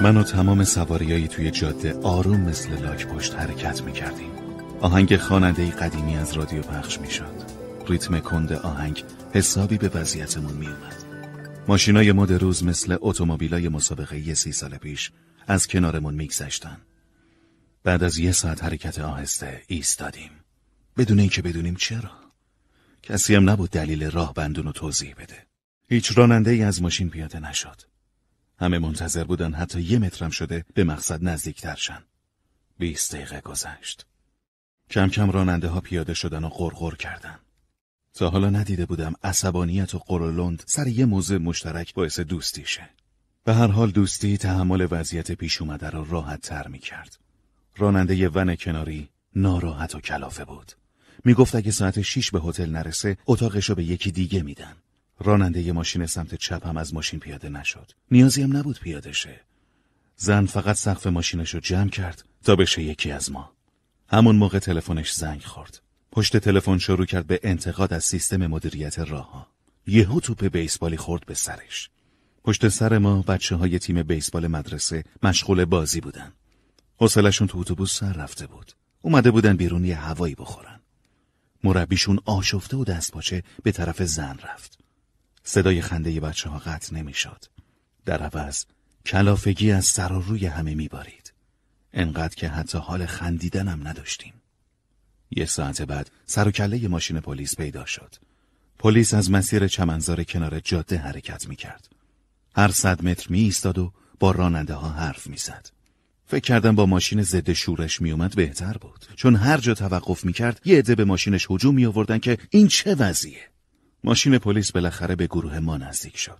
من و تمام سواریایی توی جاده آروم مثل لاک پشت حرکت می کردیم. آهنگ خاننده قدیمی از رادیو پخش می شد. ریتم کند آهنگ حسابی به وضعیتمون می اومد. ماشینای مد روز مثل اتومبیلای مسابقه یه سی سال پیش از کنارمون می بعد از یه ساعت حرکت آهسته ایستادیم. بدون اینکه بدونیم چرا. کسی هم نبود دلیل راه بندون و توضیح بده. هیچ راننده ای از ماشین پیاده نشد. همه منتظر بودن حتی یه مترم شده به مقصد نزدیکتر شن. بیست دقیقه گذشت. کم کم راننده ها پیاده شدن و غرغر کردن. تا حالا ندیده بودم عصبانیت و قرولند سر یه موضوع مشترک باعث دوستی شه. به هر حال دوستی تحمل وضعیت پیش اومده را راحت تر می کرد. راننده یه ون کناری ناراحت و کلافه بود. گفت اگه ساعت 6 به هتل نرسه اتاقش رو به یکی دیگه میدن. راننده ماشین سمت چپ هم از ماشین پیاده نشد. نیازی هم نبود پیاده شه. زن فقط سقف ماشینش رو جمع کرد تا بشه یکی از ما. همون موقع تلفنش زنگ خورد. پشت تلفن شروع کرد به انتقاد از سیستم مدیریت راهها. یه توپ بیسبالی خورد به سرش. پشت سر ما بچه های تیم بیسبال مدرسه مشغول بازی بودن. حوصلشون تو اتوبوس سر رفته بود. اومده بودن بیرون یه هوایی بخورن. مربیشون آشفته و دستپاچه به طرف زن رفت. صدای خنده بچه ها قطع شد در عوض کلافگی از سر و روی همه میبارید. انقدر که حتی حال خندیدنم نداشتیم. یه ساعت بعد سر و کله ماشین پلیس پیدا شد. پلیس از مسیر چمنزار کنار جاده حرکت می کرد. هر صد متر می ایستاد و با راننده ها حرف می زد. فکر کردم با ماشین ضد شورش می اومد بهتر بود چون هر جا توقف می کرد یه عده به ماشینش حجوم می آوردن که این چه وضعیه ماشین پلیس بالاخره به گروه ما نزدیک شد.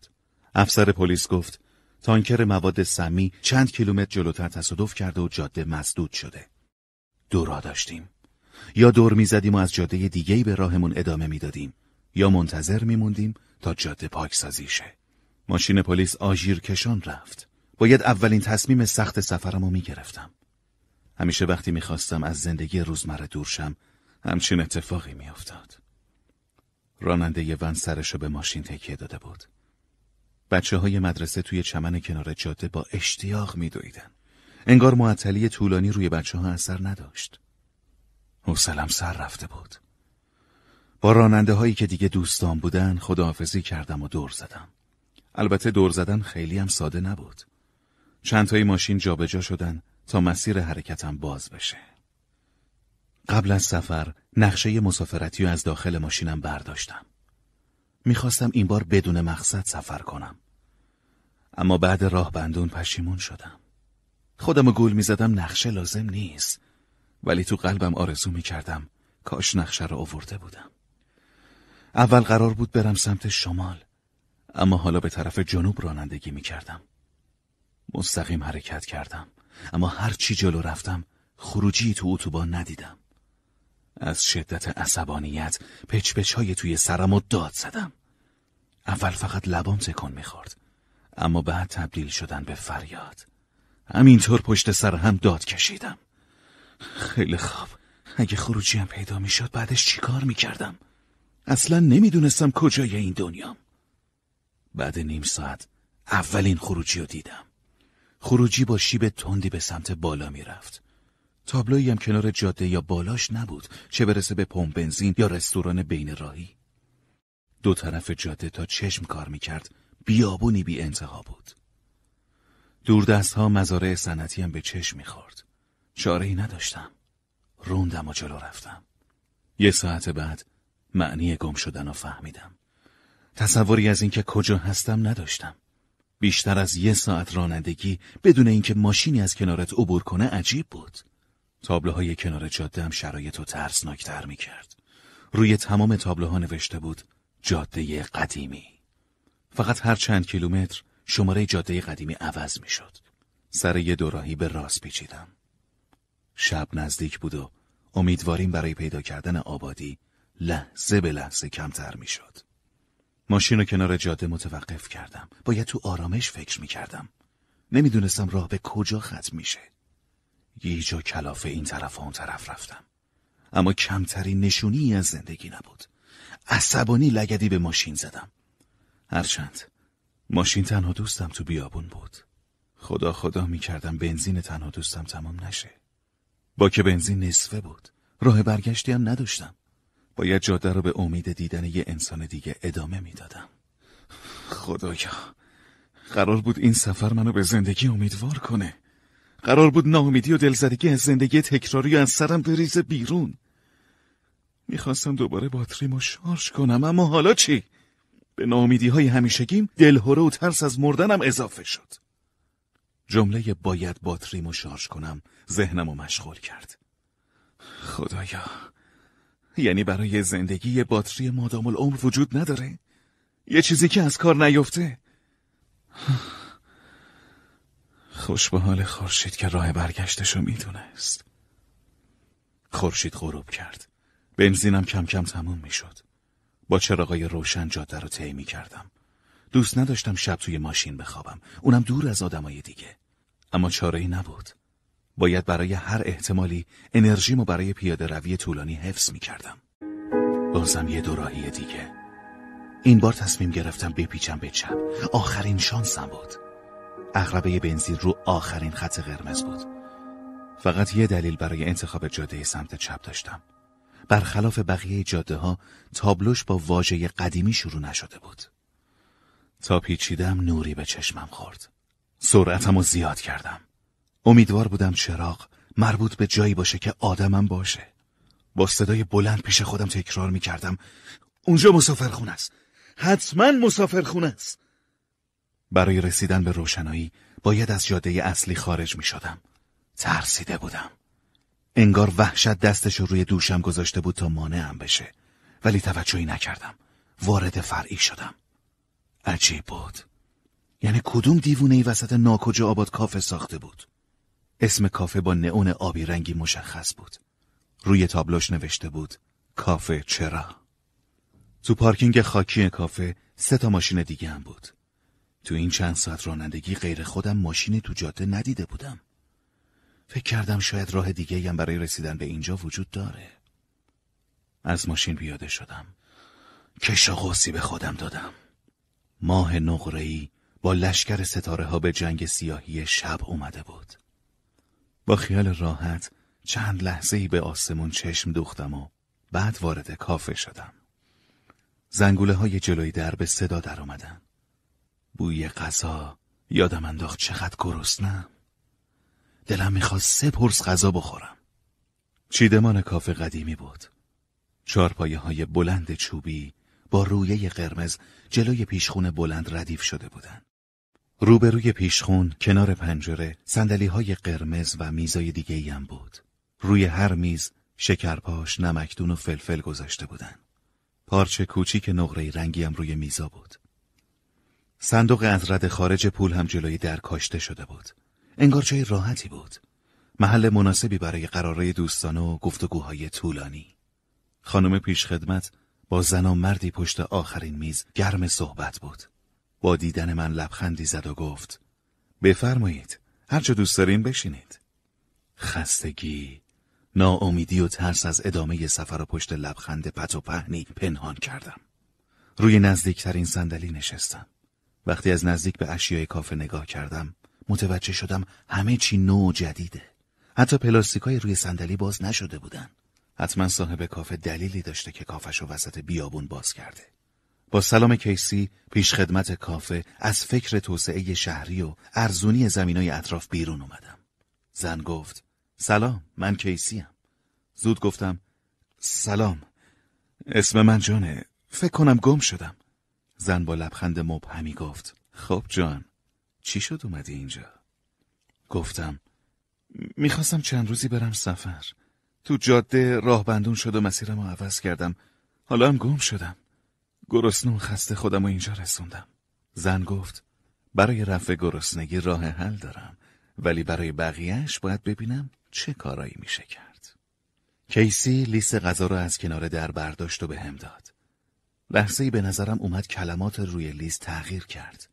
افسر پلیس گفت تانکر مواد سمی چند کیلومتر جلوتر تصادف کرده و جاده مسدود شده. دو راه داشتیم. یا دور میزدیم و از جاده دیگهی به راهمون ادامه میدادیم یا منتظر میموندیم تا جاده پاک سازی شه. ماشین پلیس آژیر کشان رفت. باید اولین تصمیم سخت سفرمو میگرفتم. همیشه وقتی میخواستم از زندگی روزمره دور شم همچین اتفاقی میافتاد. راننده ی ون سرشو به ماشین تکیه داده بود. بچه های مدرسه توی چمن کنار جاده با اشتیاق می دویدن. انگار معطلی طولانی روی بچه ها اثر نداشت. حوصلم سر رفته بود. با راننده هایی که دیگه دوستان بودن خداحافظی کردم و دور زدم. البته دور زدن خیلی هم ساده نبود. تای ماشین جابجا شدن تا مسیر حرکتم باز بشه. قبل از سفر نقشه مسافرتی از داخل ماشینم برداشتم. میخواستم این بار بدون مقصد سفر کنم. اما بعد راه بندون پشیمون شدم. خودم گول میزدم نقشه لازم نیست. ولی تو قلبم آرزو میکردم کاش نقشه رو آورده بودم. اول قرار بود برم سمت شمال. اما حالا به طرف جنوب رانندگی میکردم. مستقیم حرکت کردم. اما هر چی جلو رفتم خروجی تو اتوبان ندیدم. از شدت عصبانیت پچ های توی سرم و داد زدم اول فقط لبام تکن میخورد اما بعد تبدیل شدن به فریاد همینطور پشت سر هم داد کشیدم خیلی خواب اگه خروجی هم پیدا میشد بعدش چیکار میکردم اصلا نمیدونستم کجای این دنیام بعد نیم ساعت اولین خروجی رو دیدم خروجی با شیب تندی به سمت بالا میرفت تابلویی هم کنار جاده یا بالاش نبود چه برسه به پمپ بنزین یا رستوران بین راهی دو طرف جاده تا چشم کار میکرد بیابونی بی انتها بود دست ها مزارع سنتی هم به چشم میخورد چاره ای نداشتم روندم و جلو رفتم یه ساعت بعد معنی گم شدن رو فهمیدم تصوری از اینکه کجا هستم نداشتم بیشتر از یه ساعت رانندگی بدون اینکه ماشینی از کنارت عبور کنه عجیب بود تابلوهای کنار جاده هم شرایط و ترسناکتر می کرد. روی تمام تابلوها نوشته بود جاده قدیمی. فقط هر چند کیلومتر شماره جاده قدیمی عوض می شد. سر یه دوراهی به راست پیچیدم. شب نزدیک بود و امیدواریم برای پیدا کردن آبادی لحظه به لحظه کمتر می شد. ماشین رو کنار جاده متوقف کردم. باید تو آرامش فکر می کردم. نمی دونستم راه به کجا ختم میشه. گیج و کلافه این طرف و اون طرف رفتم اما کمترین نشونی از زندگی نبود عصبانی لگدی به ماشین زدم هرچند ماشین تنها دوستم تو بیابون بود خدا خدا کردم بنزین تنها دوستم تمام نشه با که بنزین نصفه بود راه برگشتی هم نداشتم باید جاده رو به امید دیدن یه انسان دیگه ادامه میدادم خدایا قرار بود این سفر منو به زندگی امیدوار کنه قرار بود ناامیدی و دلزدگی از زندگی تکراری از سرم بریزه بیرون میخواستم دوباره باتریمو شارژ کنم اما حالا چی؟ به نامیدی های همیشگیم دلهوره و ترس از مردنم اضافه شد جمله باید باتریمو شارژ کنم ذهنمو مشغول کرد خدایا یعنی برای زندگی یه باتری مادام العمر وجود نداره؟ یه چیزی که از کار نیفته؟ خوش به حال خورشید که راه برگشتشو میدونست خورشید غروب کرد بنزینم کم کم تموم میشد با چراغای روشن جاده رو طی میکردم دوست نداشتم شب توی ماشین بخوابم اونم دور از آدمای دیگه اما چاره ای نبود باید برای هر احتمالی انرژیمو برای پیاده روی طولانی حفظ میکردم بازم یه دوراهی دیگه این بار تصمیم گرفتم بپیچم به چپ آخرین شانسم بود اغربه بنزین رو آخرین خط قرمز بود فقط یه دلیل برای انتخاب جاده سمت چپ داشتم برخلاف بقیه جاده ها تابلوش با واژه قدیمی شروع نشده بود تا پیچیدم نوری به چشمم خورد سرعتم رو زیاد کردم امیدوار بودم چراغ مربوط به جایی باشه که آدمم باشه با صدای بلند پیش خودم تکرار می کردم اونجا مسافرخونه است حتما مسافرخونه است برای رسیدن به روشنایی باید از جاده اصلی خارج می شدم. ترسیده بودم. انگار وحشت دستش روی دوشم گذاشته بود تا مانعم بشه. ولی توجهی نکردم. وارد فرعی شدم. عجیب بود. یعنی کدوم دیوونه ای وسط ناکجا آباد کافه ساخته بود؟ اسم کافه با نئون آبی رنگی مشخص بود. روی تابلوش نوشته بود کافه چرا؟ تو پارکینگ خاکی کافه سه تا ماشین دیگه هم بود. تو این چند ساعت رانندگی غیر خودم ماشین تو جاده ندیده بودم. فکر کردم شاید راه دیگه هم برای رسیدن به اینجا وجود داره. از ماشین پیاده شدم. کشا قوسی به خودم دادم. ماه نقره‌ای با لشکر ستاره ها به جنگ سیاهی شب اومده بود. با خیال راحت چند لحظه ای به آسمون چشم دوختم و بعد وارد کافه شدم. زنگوله های جلوی در به صدا در اومدن. بوی غذا یادم انداخت چقدر گرسنم دلم میخواست سه پرس غذا بخورم چیدمان کافه قدیمی بود چارپایه های بلند چوبی با رویه قرمز جلوی پیشخون بلند ردیف شده بودند. روبروی پیشخون کنار پنجره سندلی های قرمز و میزای دیگه هم بود. روی هر میز شکرپاش، نمکدون و فلفل گذاشته بودن. پارچه کوچیک نقره رنگی هم روی میزا بود. صندوق از رد خارج پول هم جلوی در کاشته شده بود. انگار جای راحتی بود. محل مناسبی برای قراره دوستانه و گفتگوهای طولانی. خانم پیشخدمت با زن و مردی پشت آخرین میز گرم صحبت بود. با دیدن من لبخندی زد و گفت بفرمایید هرچه دوست دارین بشینید. خستگی، ناامیدی و ترس از ادامه سفر و پشت لبخند پت و پهنی پنهان کردم. روی نزدیکترین صندلی نشستم. وقتی از نزدیک به اشیای کافه نگاه کردم متوجه شدم همه چی نو و جدیده حتی پلاستیکای روی صندلی باز نشده بودن حتما صاحب کافه دلیلی داشته که کافش و وسط بیابون باز کرده با سلام کیسی پیش خدمت کافه از فکر توسعه شهری و ارزونی زمینای اطراف بیرون اومدم زن گفت سلام من کیسیم زود گفتم سلام اسم من جانه فکر کنم گم شدم زن با لبخند مبهمی گفت خب جان چی شد اومدی اینجا؟ گفتم میخواستم چند روزی برم سفر تو جاده راه بندون شد و مسیرم رو عوض کردم حالا هم گم شدم گرسنون خسته خودم و اینجا رسوندم زن گفت برای رفع گرسنگی راه حل دارم ولی برای بقیهش باید ببینم چه کارایی میشه کرد کیسی لیست غذا رو از کنار در برداشت و به هم داد لحظه به نظرم اومد کلمات روی لیست تغییر کرد.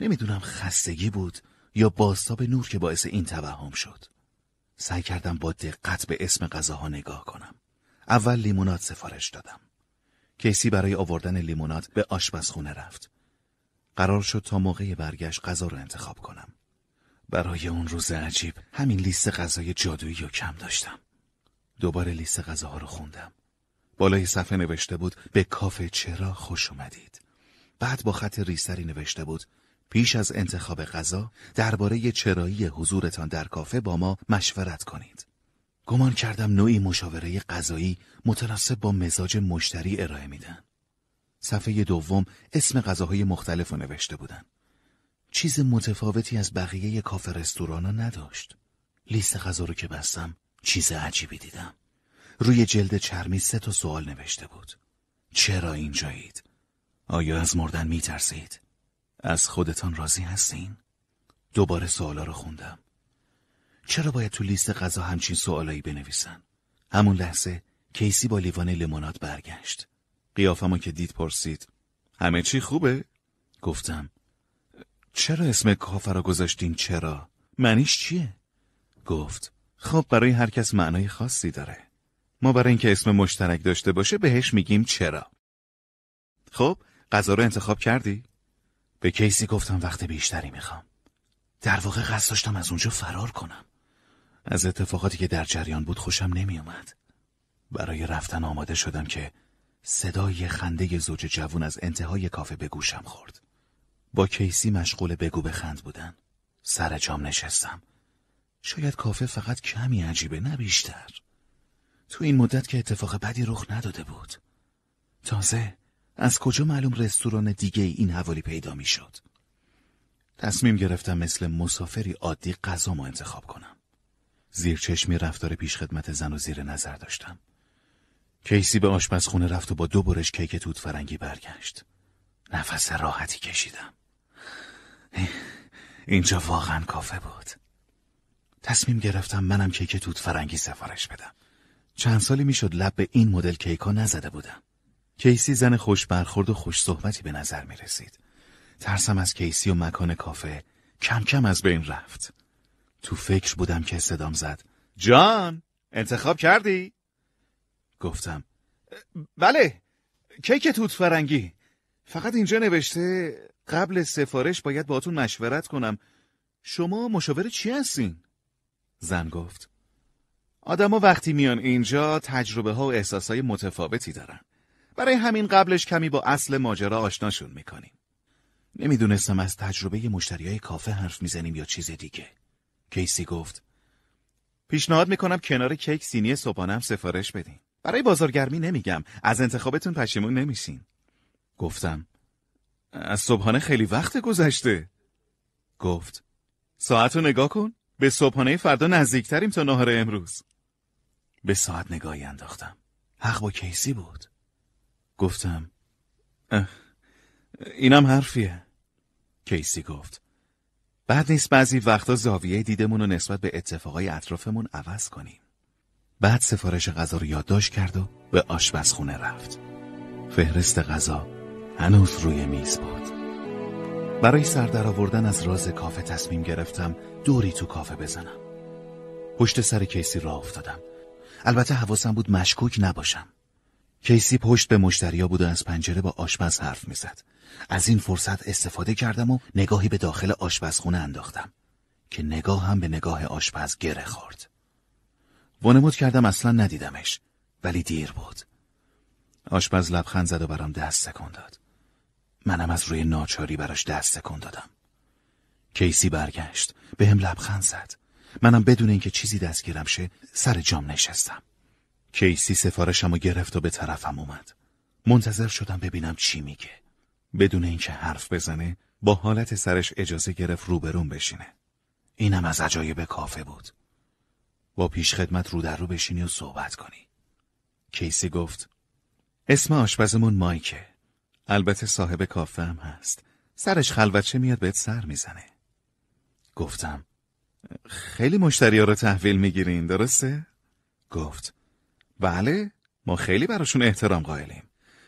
نمیدونم خستگی بود یا باستاب نور که باعث این توهم شد. سعی کردم با دقت به اسم غذاها نگاه کنم. اول لیموناد سفارش دادم. کیسی برای آوردن لیموناد به آشپزخونه رفت. قرار شد تا موقع برگشت غذا رو انتخاب کنم. برای اون روز عجیب همین لیست غذای جادویی رو کم داشتم. دوباره لیست غذاها رو خوندم. بالای صفحه نوشته بود به کافه چرا خوش اومدید بعد با خط ریسری نوشته بود پیش از انتخاب غذا درباره چرایی حضورتان در کافه با ما مشورت کنید گمان کردم نوعی مشاوره غذایی متناسب با مزاج مشتری ارائه میدن صفحه دوم اسم غذاهای مختلف رو نوشته بودن چیز متفاوتی از بقیه کافه رستورانا نداشت لیست غذا رو که بستم چیز عجیبی دیدم روی جلد چرمی سه تا سوال نوشته بود چرا اینجایید؟ آیا از مردن میترسید؟ از خودتان راضی هستین؟ دوباره سوالا رو خوندم چرا باید تو لیست غذا همچین سوالایی بنویسن؟ همون لحظه کیسی با لیوان لیموناد برگشت قیافمو که دید پرسید همه چی خوبه؟ گفتم چرا اسم کافه را گذاشتین چرا؟ معنیش چیه؟ گفت خب برای هر کس معنای خاصی داره ما برای اینکه اسم مشترک داشته باشه بهش میگیم چرا خب غذا رو انتخاب کردی به کیسی گفتم وقت بیشتری میخوام در واقع قصد داشتم از اونجا فرار کنم از اتفاقاتی که در جریان بود خوشم نمیومد برای رفتن آماده شدم که صدای خنده زوج جوون از انتهای کافه به گوشم خورد با کیسی مشغول بگو به خند بودن سر جام نشستم شاید کافه فقط کمی عجیبه نه بیشتر تو این مدت که اتفاق بدی رخ نداده بود تازه از کجا معلوم رستوران دیگه این حوالی پیدا میشد؟ تصمیم گرفتم مثل مسافری عادی غذا ما انتخاب کنم زیر چشمی رفتار پیشخدمت زن و زیر نظر داشتم کیسی به آشپزخونه رفت و با دو برش کیک توت فرنگی برگشت نفس راحتی کشیدم اینجا واقعا کافه بود تصمیم گرفتم منم کیک توت فرنگی سفارش بدم چند سالی میشد لب به این مدل کیکا نزده بودم. کیسی زن خوش برخورد و خوش صحبتی به نظر می رسید. ترسم از کیسی و مکان کافه کم کم از بین رفت. تو فکر بودم که صدام زد. جان، انتخاب کردی؟ گفتم. بله، کیک توت فرنگی. فقط اینجا نوشته قبل سفارش باید باتون مشورت کنم. شما مشاور چی هستین؟ زن گفت. آدما وقتی میان اینجا تجربه ها و های متفاوتی دارن. برای همین قبلش کمی با اصل ماجرا آشناشون میکنیم. نمیدونستم از تجربه مشتری های کافه حرف میزنیم یا چیز دیگه. کیسی گفت پیشنهاد میکنم کنار کیک سینی صبحانم سفارش بدین. برای بازارگرمی نمیگم. از انتخابتون پشیمون نمیشین. گفتم از صبحانه خیلی وقت گذشته. گفت ساعت رو نگاه کن. به صبحانه فردا نزدیکتریم تا نهار امروز. به ساعت نگاهی انداختم حق با کیسی بود گفتم اینم حرفیه کیسی گفت بعد نیست بعضی وقتا زاویه دیدمون رو نسبت به اتفاقای اطرافمون عوض کنیم بعد سفارش غذا رو یادداشت کرد و به آشپزخونه رفت فهرست غذا هنوز روی میز بود برای سردر آوردن از راز کافه تصمیم گرفتم دوری تو کافه بزنم پشت سر کیسی را افتادم البته حواسم بود مشکوک نباشم کیسی پشت به مشتریا بود و از پنجره با آشپز حرف میزد از این فرصت استفاده کردم و نگاهی به داخل آشپزخونه انداختم که نگاه هم به نگاه آشپز گره خورد وانمود کردم اصلا ندیدمش ولی دیر بود آشپز لبخند زد و برام دست سکن داد منم از روی ناچاری براش دست سکون دادم کیسی برگشت به هم لبخند زد منم بدون اینکه چیزی دستگیرم شه سر جام نشستم کیسی سفارشمو گرفت و به طرفم اومد منتظر شدم ببینم چی میگه بدون اینکه حرف بزنه با حالت سرش اجازه گرفت روبرون بشینه اینم از عجایب کافه بود با پیشخدمت رو در رو بشینی و صحبت کنی کیسی گفت اسم آشپزمون مایکه البته صاحب کافه هم هست سرش خلوچه میاد بهت سر میزنه گفتم خیلی مشتری ها رو تحویل میگیرین درسته؟ گفت بله ما خیلی براشون احترام قائلیم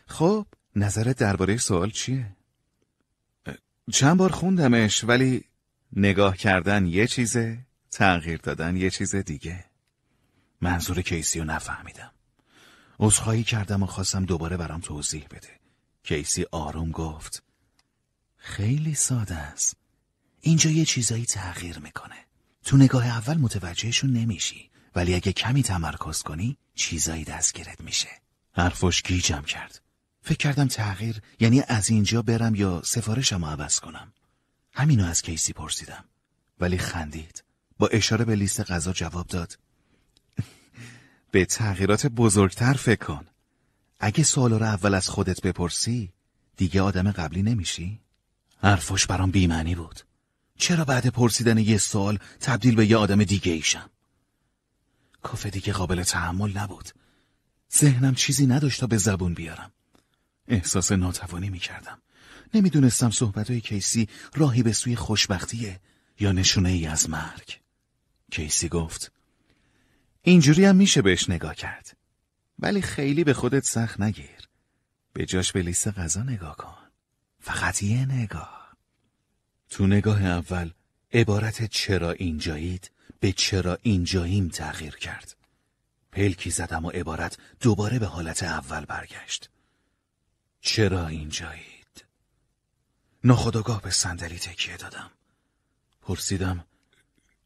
خب نظرت درباره سوال چیه؟ چند بار خوندمش ولی نگاه کردن یه چیزه تغییر دادن یه چیز دیگه منظور کیسی رو نفهمیدم عذرخواهی کردم و خواستم دوباره برام توضیح بده کیسی آروم گفت خیلی ساده است اینجا یه چیزایی تغییر میکنه تو نگاه اول متوجهشون نمیشی ولی اگه کمی تمرکز کنی چیزایی دستگیرت میشه حرفش گیجم کرد فکر کردم تغییر یعنی از اینجا برم یا سفارشم عوض کنم همینو از کیسی پرسیدم ولی خندید با اشاره به لیست غذا جواب داد به تغییرات بزرگتر فکر کن اگه سوال رو اول از خودت بپرسی دیگه آدم قبلی نمیشی؟ حرفش برام بیمعنی بود چرا بعد پرسیدن یه سال تبدیل به یه آدم دیگه ایشم؟ کافه دیگه قابل تحمل نبود ذهنم چیزی نداشت تا به زبون بیارم احساس ناتوانی میکردم نمیدونستم صحبتهای کیسی راهی به سوی خوشبختیه یا نشونه ای از مرگ کیسی گفت اینجوری هم میشه بهش نگاه کرد ولی خیلی به خودت سخت نگیر به جاش به لیست غذا نگاه کن فقط یه نگاه تو نگاه اول عبارت چرا اینجایید به چرا اینجاییم تغییر کرد پلکی زدم و عبارت دوباره به حالت اول برگشت چرا اینجایید ناخداگاه به صندلی تکیه دادم پرسیدم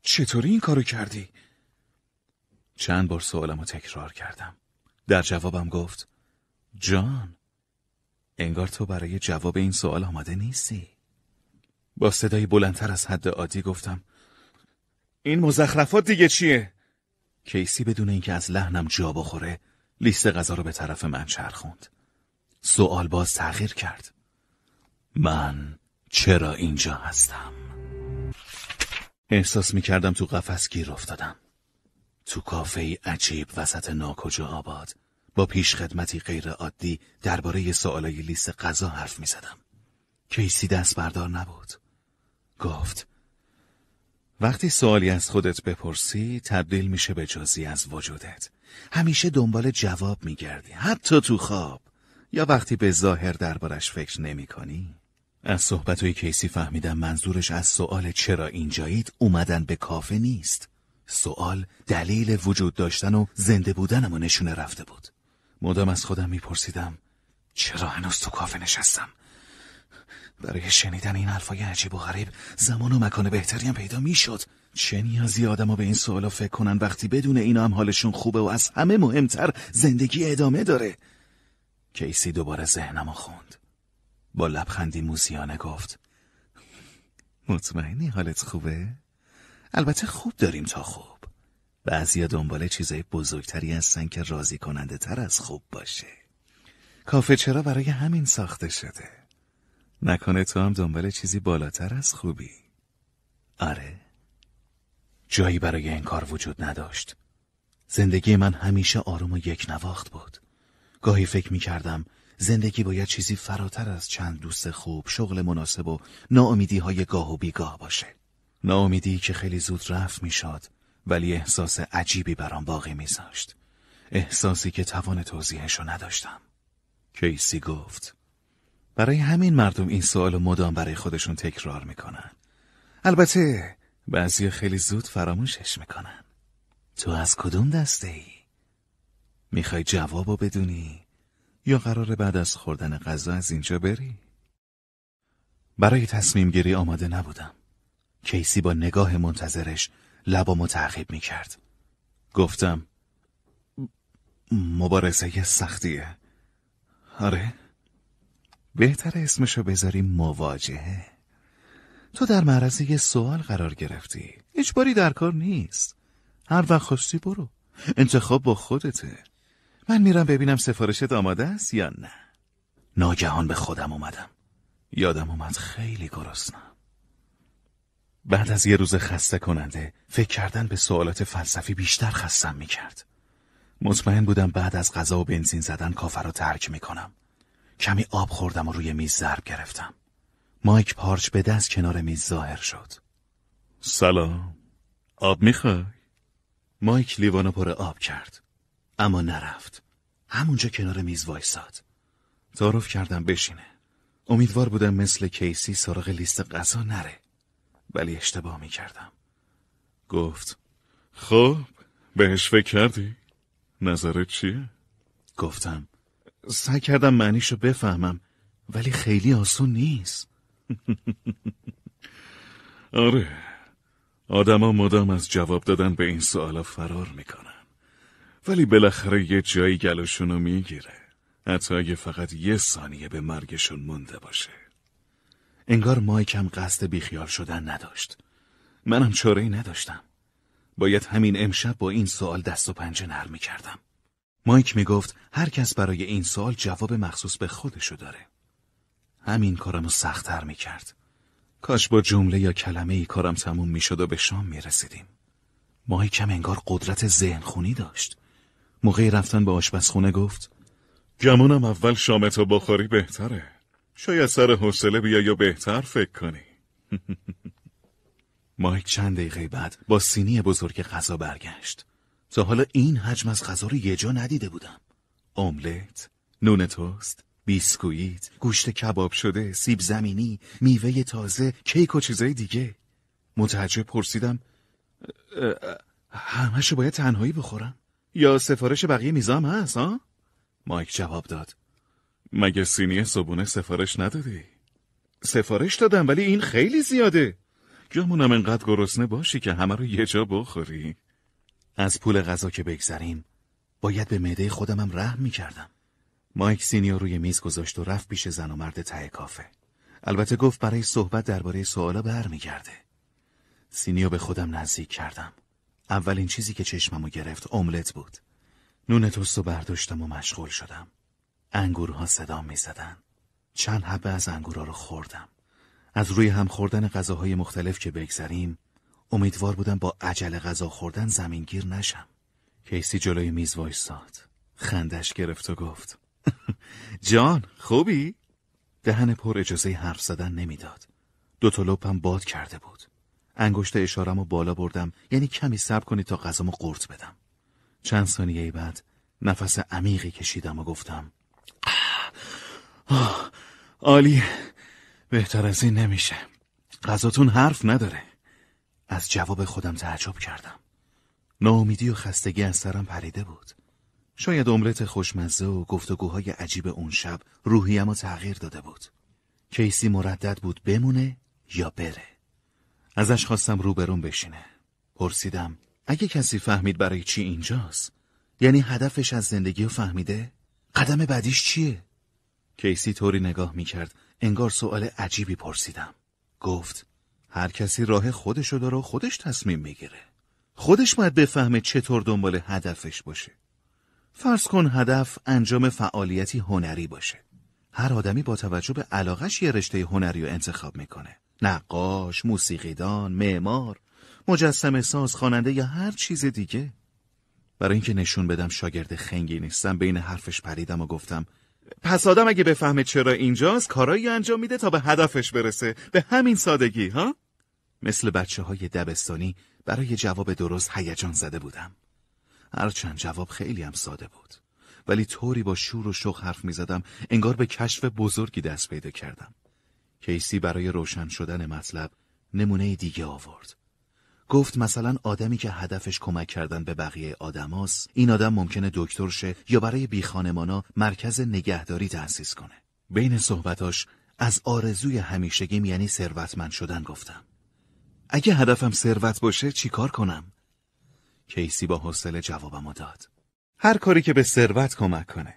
چطوری این کارو کردی؟ چند بار سوالمو تکرار کردم در جوابم گفت جان انگار تو برای جواب این سوال آماده نیستی با صدای بلندتر از حد عادی گفتم این مزخرفات دیگه چیه؟ کیسی بدون اینکه از لحنم جا بخوره لیست غذا رو به طرف من چرخوند سوال باز تغییر کرد من چرا اینجا هستم؟ احساس می کردم تو قفس گیر افتادم تو کافه ای عجیب وسط ناکجا آباد با پیش خدمتی غیر عادی درباره سوالای لیست غذا حرف می زدم. کیسی دست بردار نبود گفت وقتی سوالی از خودت بپرسی تبدیل میشه به جزی از وجودت همیشه دنبال جواب میگردی حتی تو خواب یا وقتی به ظاهر دربارش فکر نمی کنی از صحبت های کیسی فهمیدم منظورش از سوال چرا اینجایید اومدن به کافه نیست سوال دلیل وجود داشتن و زنده بودنم و نشونه رفته بود مدام از خودم میپرسیدم چرا هنوز تو کافه نشستم برای شنیدن این حرفای عجیب و غریب زمان و مکان بهتری هم پیدا میشد چه نیازی ها به این سوالا فکر کنن وقتی بدون اینا هم حالشون خوبه و از همه مهمتر زندگی ادامه داره کیسی دوباره ذهنمو خوند با لبخندی موزیانه گفت مطمئنی حالت خوبه؟ البته خوب داریم تا خوب بعضیا دنبال چیزای بزرگتری هستن که راضی کننده تر از خوب باشه کافه چرا برای همین ساخته شده نکنه تو هم دنبال چیزی بالاتر از خوبی آره جایی برای این کار وجود نداشت زندگی من همیشه آروم و یک نواخت بود گاهی فکر می کردم زندگی باید چیزی فراتر از چند دوست خوب شغل مناسب و ناامیدی های گاه و بیگاه باشه ناامیدی که خیلی زود رفت می شد ولی احساس عجیبی برام باقی می زاشت. احساسی که توان توضیحشو نداشتم کیسی گفت برای همین مردم این سوال و مدام برای خودشون تکرار میکنن البته بعضی خیلی زود فراموشش میکنن تو از کدوم دسته ای؟ میخوای جوابو بدونی؟ یا قرار بعد از خوردن غذا از اینجا بری؟ برای تصمیم گیری آماده نبودم کیسی با نگاه منتظرش لبامو تعقیب میکرد گفتم مبارزه سختیه آره؟ بهتر اسمشو بذاری مواجهه تو در معرض یه سوال قرار گرفتی هیچ باری در کار نیست هر وقت خواستی برو انتخاب با خودته من میرم ببینم سفارشت آماده است یا نه ناگهان به خودم اومدم یادم اومد خیلی گرسنم بعد از یه روز خسته کننده فکر کردن به سوالات فلسفی بیشتر خستم میکرد مطمئن بودم بعد از غذا و بنزین زدن کافر رو ترک میکنم کمی آب خوردم و روی میز ضرب گرفتم مایک پارچ به دست کنار میز ظاهر شد سلام آب میخوای؟ مایک لیوانو پر آب کرد اما نرفت همونجا کنار میز وایساد تعارف کردم بشینه امیدوار بودم مثل کیسی سراغ لیست غذا نره ولی اشتباه میکردم گفت خب بهش فکر کردی؟ نظرت چیه؟ گفتم سعی کردم معنیشو بفهمم ولی خیلی آسون نیست آره آدما مدام از جواب دادن به این سوالا فرار میکنن ولی بالاخره یه جایی گلوشونو میگیره حتی اگه فقط یه ثانیه به مرگشون مونده باشه انگار مایکم قصد بیخیال شدن نداشت منم چاره ای نداشتم باید همین امشب با این سوال دست و پنجه نرم میکردم. کردم مایک میگفت هر کس برای این سال جواب مخصوص به خودشو داره. همین کارمو سختتر کرد. کاش با جمله یا کلمه ای کارم تموم میشد و به شام مایک هم انگار قدرت ذهن خونی داشت. موقع رفتن به آشپزخونه گفت گمونم اول شامتو بخوری بهتره. شاید سر حوصله بیا یا بهتر فکر کنی. مایک چند دقیقه بعد با سینی بزرگ غذا برگشت. تا حالا این حجم از غذا رو یه جا ندیده بودم املت، نون توست، بیسکویت، گوشت کباب شده، سیب زمینی، میوه تازه، کیک و چیزای دیگه متعجب پرسیدم همشو باید تنهایی بخورم؟ یا سفارش بقیه میزام هست ها؟ مایک جواب داد مگه سینی صبونه سفارش ندادی؟ سفارش دادم ولی این خیلی زیاده جامونم انقدر گرسنه باشی که همه رو یه جا بخوری از پول غذا که بگذریم باید به معده خودمم رحم کردم. مایک سینیا روی میز گذاشت و رفت پیش زن و مرد ته کافه البته گفت برای صحبت درباره سوالا برمیگرده سینیا به خودم نزدیک کردم اولین چیزی که چشممو گرفت املت بود نون توست و برداشتم و مشغول شدم انگورها صدا زدن. چند حبه از انگورها رو خوردم از روی هم خوردن غذاهای مختلف که بگذریم امیدوار بودم با عجل غذا خوردن زمینگیر نشم کیسی جلوی میز وایستاد خندش گرفت و گفت جان خوبی؟ دهن پر اجازه حرف زدن نمیداد دو تا لپم باد کرده بود انگشت اشارم و بالا بردم یعنی کمی صبر کنی تا غذامو قورت بدم چند ثانیه بعد نفس عمیقی کشیدم و گفتم عالی بهتر از این نمیشه غذاتون حرف نداره از جواب خودم تعجب کردم ناامیدی و خستگی از سرم پریده بود شاید عمرت خوشمزه و گفتگوهای عجیب اون شب روحیم تغییر داده بود کیسی مردد بود بمونه یا بره ازش خواستم روبرون بشینه پرسیدم اگه کسی فهمید برای چی اینجاست یعنی هدفش از زندگی رو فهمیده قدم بعدیش چیه کیسی طوری نگاه میکرد انگار سؤال عجیبی پرسیدم گفت هر کسی راه خودشو داره و خودش تصمیم میگیره خودش باید بفهمه چطور دنبال هدفش باشه فرض کن هدف انجام فعالیتی هنری باشه هر آدمی با توجه به علاقش یه رشته هنری رو انتخاب میکنه نقاش، موسیقیدان، معمار، مجسم ساز، خواننده یا هر چیز دیگه برای اینکه نشون بدم شاگرد خنگی نیستم بین حرفش پریدم و گفتم پس آدم اگه بفهمه چرا اینجاست کارایی انجام میده تا به هدفش برسه به همین سادگی ها مثل بچه های دبستانی برای جواب درست هیجان زده بودم هرچند جواب خیلی هم ساده بود ولی طوری با شور و شوق حرف می زدم انگار به کشف بزرگی دست پیدا کردم کیسی برای روشن شدن مطلب نمونه دیگه آورد گفت مثلا آدمی که هدفش کمک کردن به بقیه آدماست این آدم ممکنه دکتر شه یا برای بی خانمانا مرکز نگهداری تأسیس کنه بین صحبتاش از آرزوی همیشگیم یعنی ثروتمند شدن گفتم اگه هدفم ثروت باشه چیکار کنم کیسی با حوصله جوابمو داد هر کاری که به ثروت کمک کنه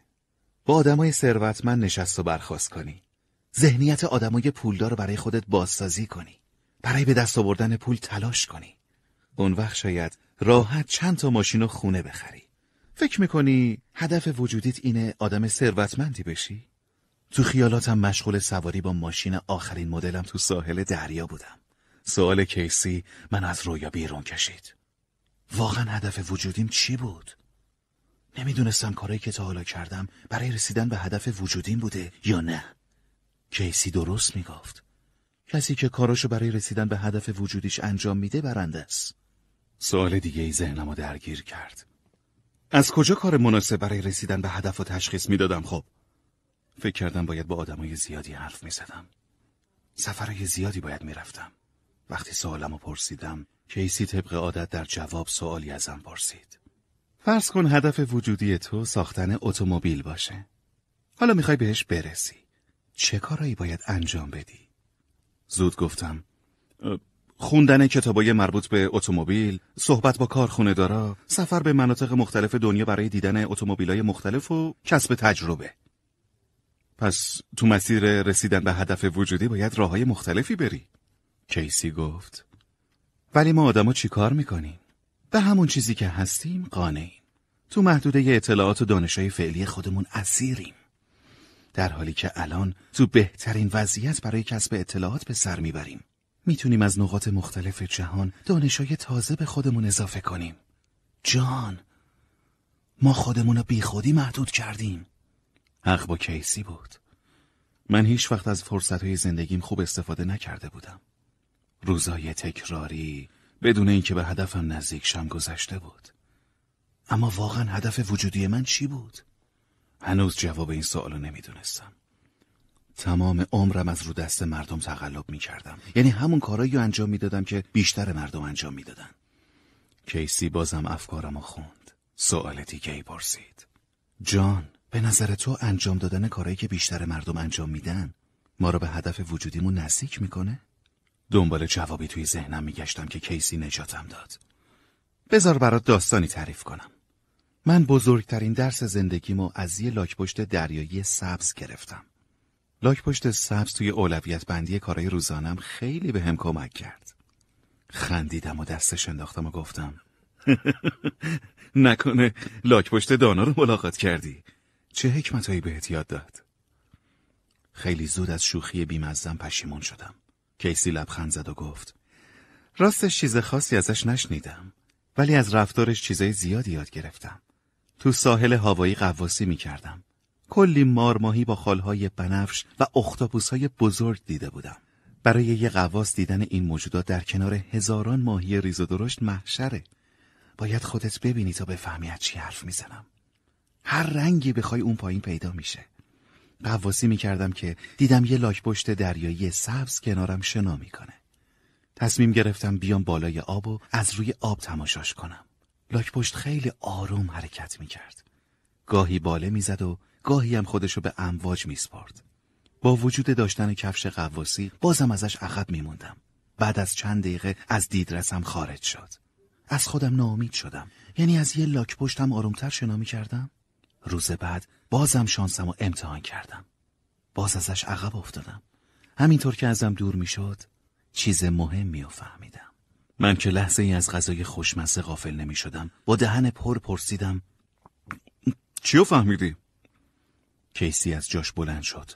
با آدمای ثروتمند نشست و برخاست کنی ذهنیت آدمای پولدار برای خودت بازسازی کنی برای به دست آوردن پول تلاش کنی اون وقت شاید راحت چند تا ماشین و خونه بخری فکر میکنی هدف وجودیت اینه آدم ثروتمندی بشی؟ تو خیالاتم مشغول سواری با ماشین آخرین مدلم تو ساحل دریا بودم سوال کیسی من از رویا بیرون کشید واقعا هدف وجودیم چی بود؟ نمیدونستم کارایی که تا حالا کردم برای رسیدن به هدف وجودیم بوده یا نه کیسی درست میگفت کسی که کاراشو برای رسیدن به هدف وجودیش انجام میده برنده است سوال دیگه ای رو درگیر کرد از کجا کار مناسب برای رسیدن به هدف و تشخیص میدادم خب فکر کردم باید با آدمای زیادی حرف می زدم سفرهای زیادی باید میرفتم وقتی رو پرسیدم کیسی طبق عادت در جواب سوالی ازم پرسید فرض کن هدف وجودی تو ساختن اتومبیل باشه حالا میخوای بهش برسی چه کارایی باید انجام بدی زود گفتم خوندن کتابای مربوط به اتومبیل، صحبت با کارخونه دارا، سفر به مناطق مختلف دنیا برای دیدن اتومبیلای مختلف و کسب تجربه. پس تو مسیر رسیدن به هدف وجودی باید راه های مختلفی بری. کیسی گفت. ولی ما آدما چی کار میکنیم؟ به همون چیزی که هستیم قانعیم. تو محدوده اطلاعات و دانشهای فعلی خودمون اسیریم. در حالی که الان تو بهترین وضعیت برای کسب اطلاعات به سر میبریم. میتونیم از نقاط مختلف جهان دانشای تازه به خودمون اضافه کنیم جان ما خودمون رو بی خودی محدود کردیم حق با کیسی بود من هیچ وقت از فرصت های زندگیم خوب استفاده نکرده بودم روزای تکراری بدون اینکه به هدفم نزدیک شم گذشته بود اما واقعا هدف وجودی من چی بود؟ هنوز جواب این سوال رو نمیدونستم تمام عمرم از رو دست مردم تقلب می کردم یعنی همون کارایی رو انجام دادم که بیشتر مردم انجام دادن. کیسی بازم افکارم رو خوند سوال دیگه ای پرسید جان به نظر تو انجام دادن کارایی که بیشتر مردم انجام میدن ما رو به هدف وجودیمون نزدیک میکنه دنبال جوابی توی ذهنم میگشتم که کیسی نجاتم داد بذار برات داستانی تعریف کنم من بزرگترین درس زندگیمو از یه لاکپشت دریایی سبز گرفتم لاک پشت سبز توی اولویت بندی کارای روزانم خیلی به هم کمک کرد خندیدم و دستش انداختم و گفتم نکنه لاک پشت دانا رو ملاقات کردی چه حکمتایی بهت یاد داد خیلی زود از شوخی بیمزدم پشیمون شدم کیسی لبخند زد و گفت راستش چیز خاصی ازش نشنیدم ولی از رفتارش چیزای زیادی یاد گرفتم تو ساحل هوایی قواسی می کردم کلی مارماهی با خالهای بنفش و های بزرگ دیده بودم. برای یه قواس دیدن این موجودات در کنار هزاران ماهی ریز و درشت محشره. باید خودت ببینی تا بفهمی از چی حرف میزنم. هر رنگی بخوای اون پایین پیدا میشه. قواسی میکردم که دیدم یه لاک پشت دریایی سبز کنارم شنا میکنه. تصمیم گرفتم بیام بالای آب و از روی آب تماشاش کنم. لاک پشت خیلی آروم حرکت میکرد. گاهی باله میزد و گاهی هم خودشو به امواج میسپرد. با وجود داشتن کفش قواسی بازم ازش عقب میموندم. بعد از چند دقیقه از دیدرسم خارج شد. از خودم ناامید شدم. یعنی از یه لاک پشتم آرومتر شنا میکردم؟ روز بعد بازم شانسم و امتحان کردم. باز ازش عقب افتادم. همینطور که ازم دور میشد چیز مهمی و فهمیدم. من که لحظه ای از غذای خوشمزه غافل نمی شدم با دهن پر پرسیدم چیو فهمیدی؟ کیسی از جاش بلند شد.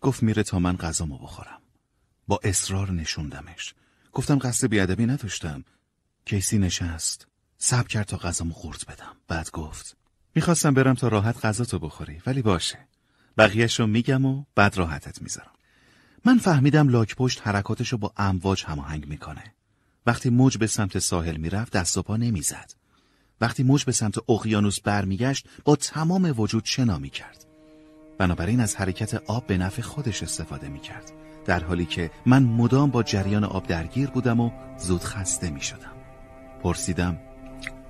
گفت میره تا من ما بخورم. با اصرار نشوندمش. گفتم قصد بیادبی نداشتم. کیسی نشست. سب کرد تا غذامو خورد بدم. بعد گفت میخواستم برم تا راحت غذا تو بخوری ولی باشه. بقیهش رو میگم و بعد راحتت میذارم. من فهمیدم لاک پشت حرکاتش رو با امواج هماهنگ میکنه. وقتی موج به سمت ساحل میرفت دست و پا نمیزد. وقتی موج به سمت اقیانوس برمیگشت با تمام وجود شنا میکرد بنابراین از حرکت آب به نفع خودش استفاده میکرد در حالی که من مدام با جریان آب درگیر بودم و زود خسته میشدم پرسیدم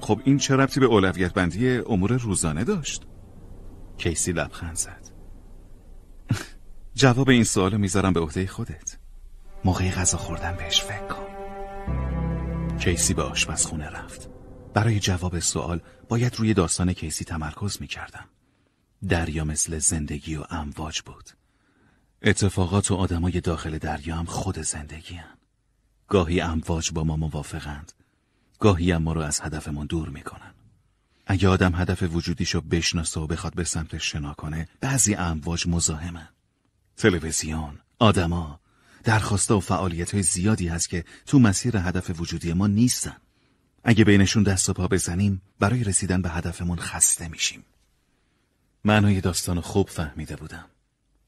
خب این چه ربطی به اولویت بندی امور روزانه داشت؟ کیسی لبخند زد جواب این سوالو میذارم به عهده خودت موقع غذا خوردن بهش فکر کن کیسی به آشپزخونه رفت برای جواب سوال باید روی داستان کیسی تمرکز می کردم. دریا مثل زندگی و امواج بود. اتفاقات و آدمای داخل دریا هم خود زندگی هم. گاهی امواج با ما موافقند. گاهی هم ما رو از هدفمون دور میکنن. اگه آدم هدف وجودیشو بشناسه و بخواد به سمتش شنا کنه بعضی امواج مزاحمن. تلویزیون، آدما، درخواسته و فعالیت های زیادی هست که تو مسیر هدف وجودی ما نیستن. اگه بینشون دست و پا بزنیم برای رسیدن به هدفمون خسته میشیم معنای داستان خوب فهمیده بودم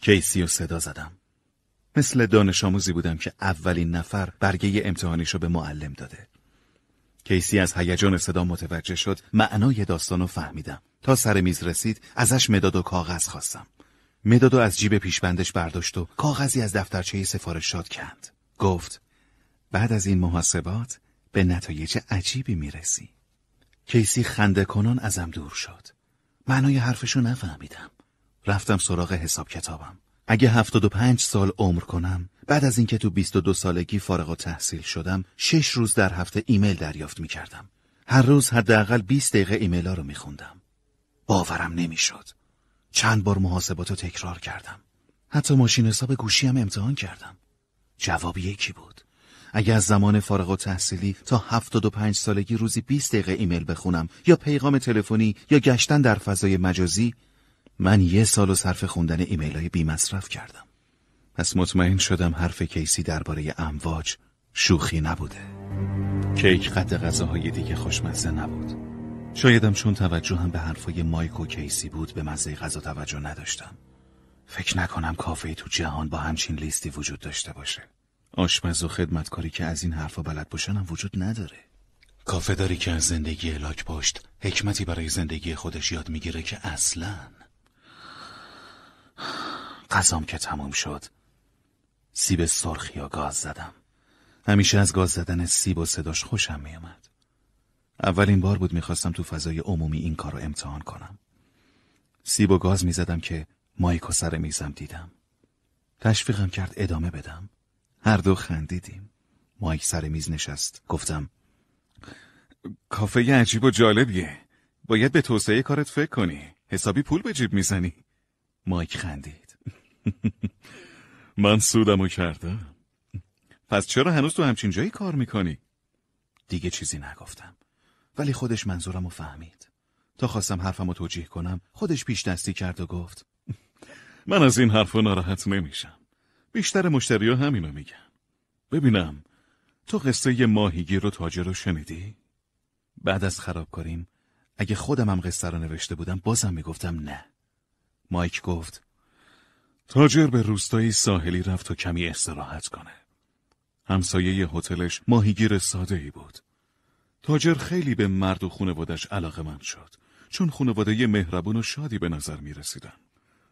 کیسی و صدا زدم مثل دانش آموزی بودم که اولین نفر برگه امتحانیش رو به معلم داده کیسی از هیجان صدا متوجه شد معنای داستان فهمیدم تا سر میز رسید ازش مداد و کاغذ خواستم مداد و از جیب پیشبندش برداشت و کاغذی از دفترچه سفارشات کند گفت بعد از این محاسبات به نتایج عجیبی میرسی کیسی خنده کنان ازم دور شد معنای حرفشو نفهمیدم رفتم سراغ حساب کتابم اگه هفتاد پنج سال عمر کنم بعد از اینکه تو دو سالگی فارغ تحصیل شدم شش روز در هفته ایمیل دریافت می کردم. هر روز حداقل 20 دقیقه ایمیل ها رو می باورم نمیشد. چند بار محاسبات رو تکرار کردم. حتی ماشین حساب گوشیم امتحان کردم. جواب یکی بود. اگر از زمان فارغ و تحصیلی تا 75 سالگی روزی 20 دقیقه ایمیل بخونم یا پیغام تلفنی یا گشتن در فضای مجازی من یه سال و صرف خوندن ایمیل های بی مصرف کردم پس مطمئن شدم حرف کیسی درباره امواج شوخی نبوده کیک قد غذاهای دیگه خوشمزه نبود شایدم چون هم به حرفای مایک و کیسی بود به مزه غذا توجه نداشتم فکر نکنم کافه تو جهان با همچین لیستی وجود داشته باشه آشپز و خدمتکاری که از این حرفا بلد باشن هم وجود نداره کافه داری که از زندگی لاک پشت حکمتی برای زندگی خودش یاد میگیره که اصلا قضام که تمام شد سیب سرخی یا گاز زدم همیشه از گاز زدن سیب و صداش خوشم میامد اولین بار بود میخواستم تو فضای عمومی این کار رو امتحان کنم سیب و گاز میزدم که و سر میزم دیدم تشویقم کرد ادامه بدم هر دو خندیدیم مایک سر میز نشست گفتم کافه عجیب و جالبیه باید به توسعه کارت فکر کنی حسابی پول به جیب میزنی مایک خندید من سودمو کردم پس چرا هنوز تو همچین جایی کار میکنی؟ دیگه چیزی نگفتم ولی خودش منظورمو فهمید تا خواستم حرفمو توجیه کنم خودش پیش دستی کرد و گفت من از این حرف ناراحت نمیشم بیشتر مشتری ها همینو میگن ببینم تو قصه ماهیگیر و تاجر رو شنیدی؟ بعد از خراب کاریم اگه خودم هم قصه رو نوشته بودم بازم میگفتم نه مایک گفت تاجر به روستایی ساحلی رفت و کمی استراحت کنه همسایه هتلش ماهیگیر ساده ای بود تاجر خیلی به مرد و خونوادش علاقه من شد چون خونواده مهربون و شادی به نظر می رسیدن.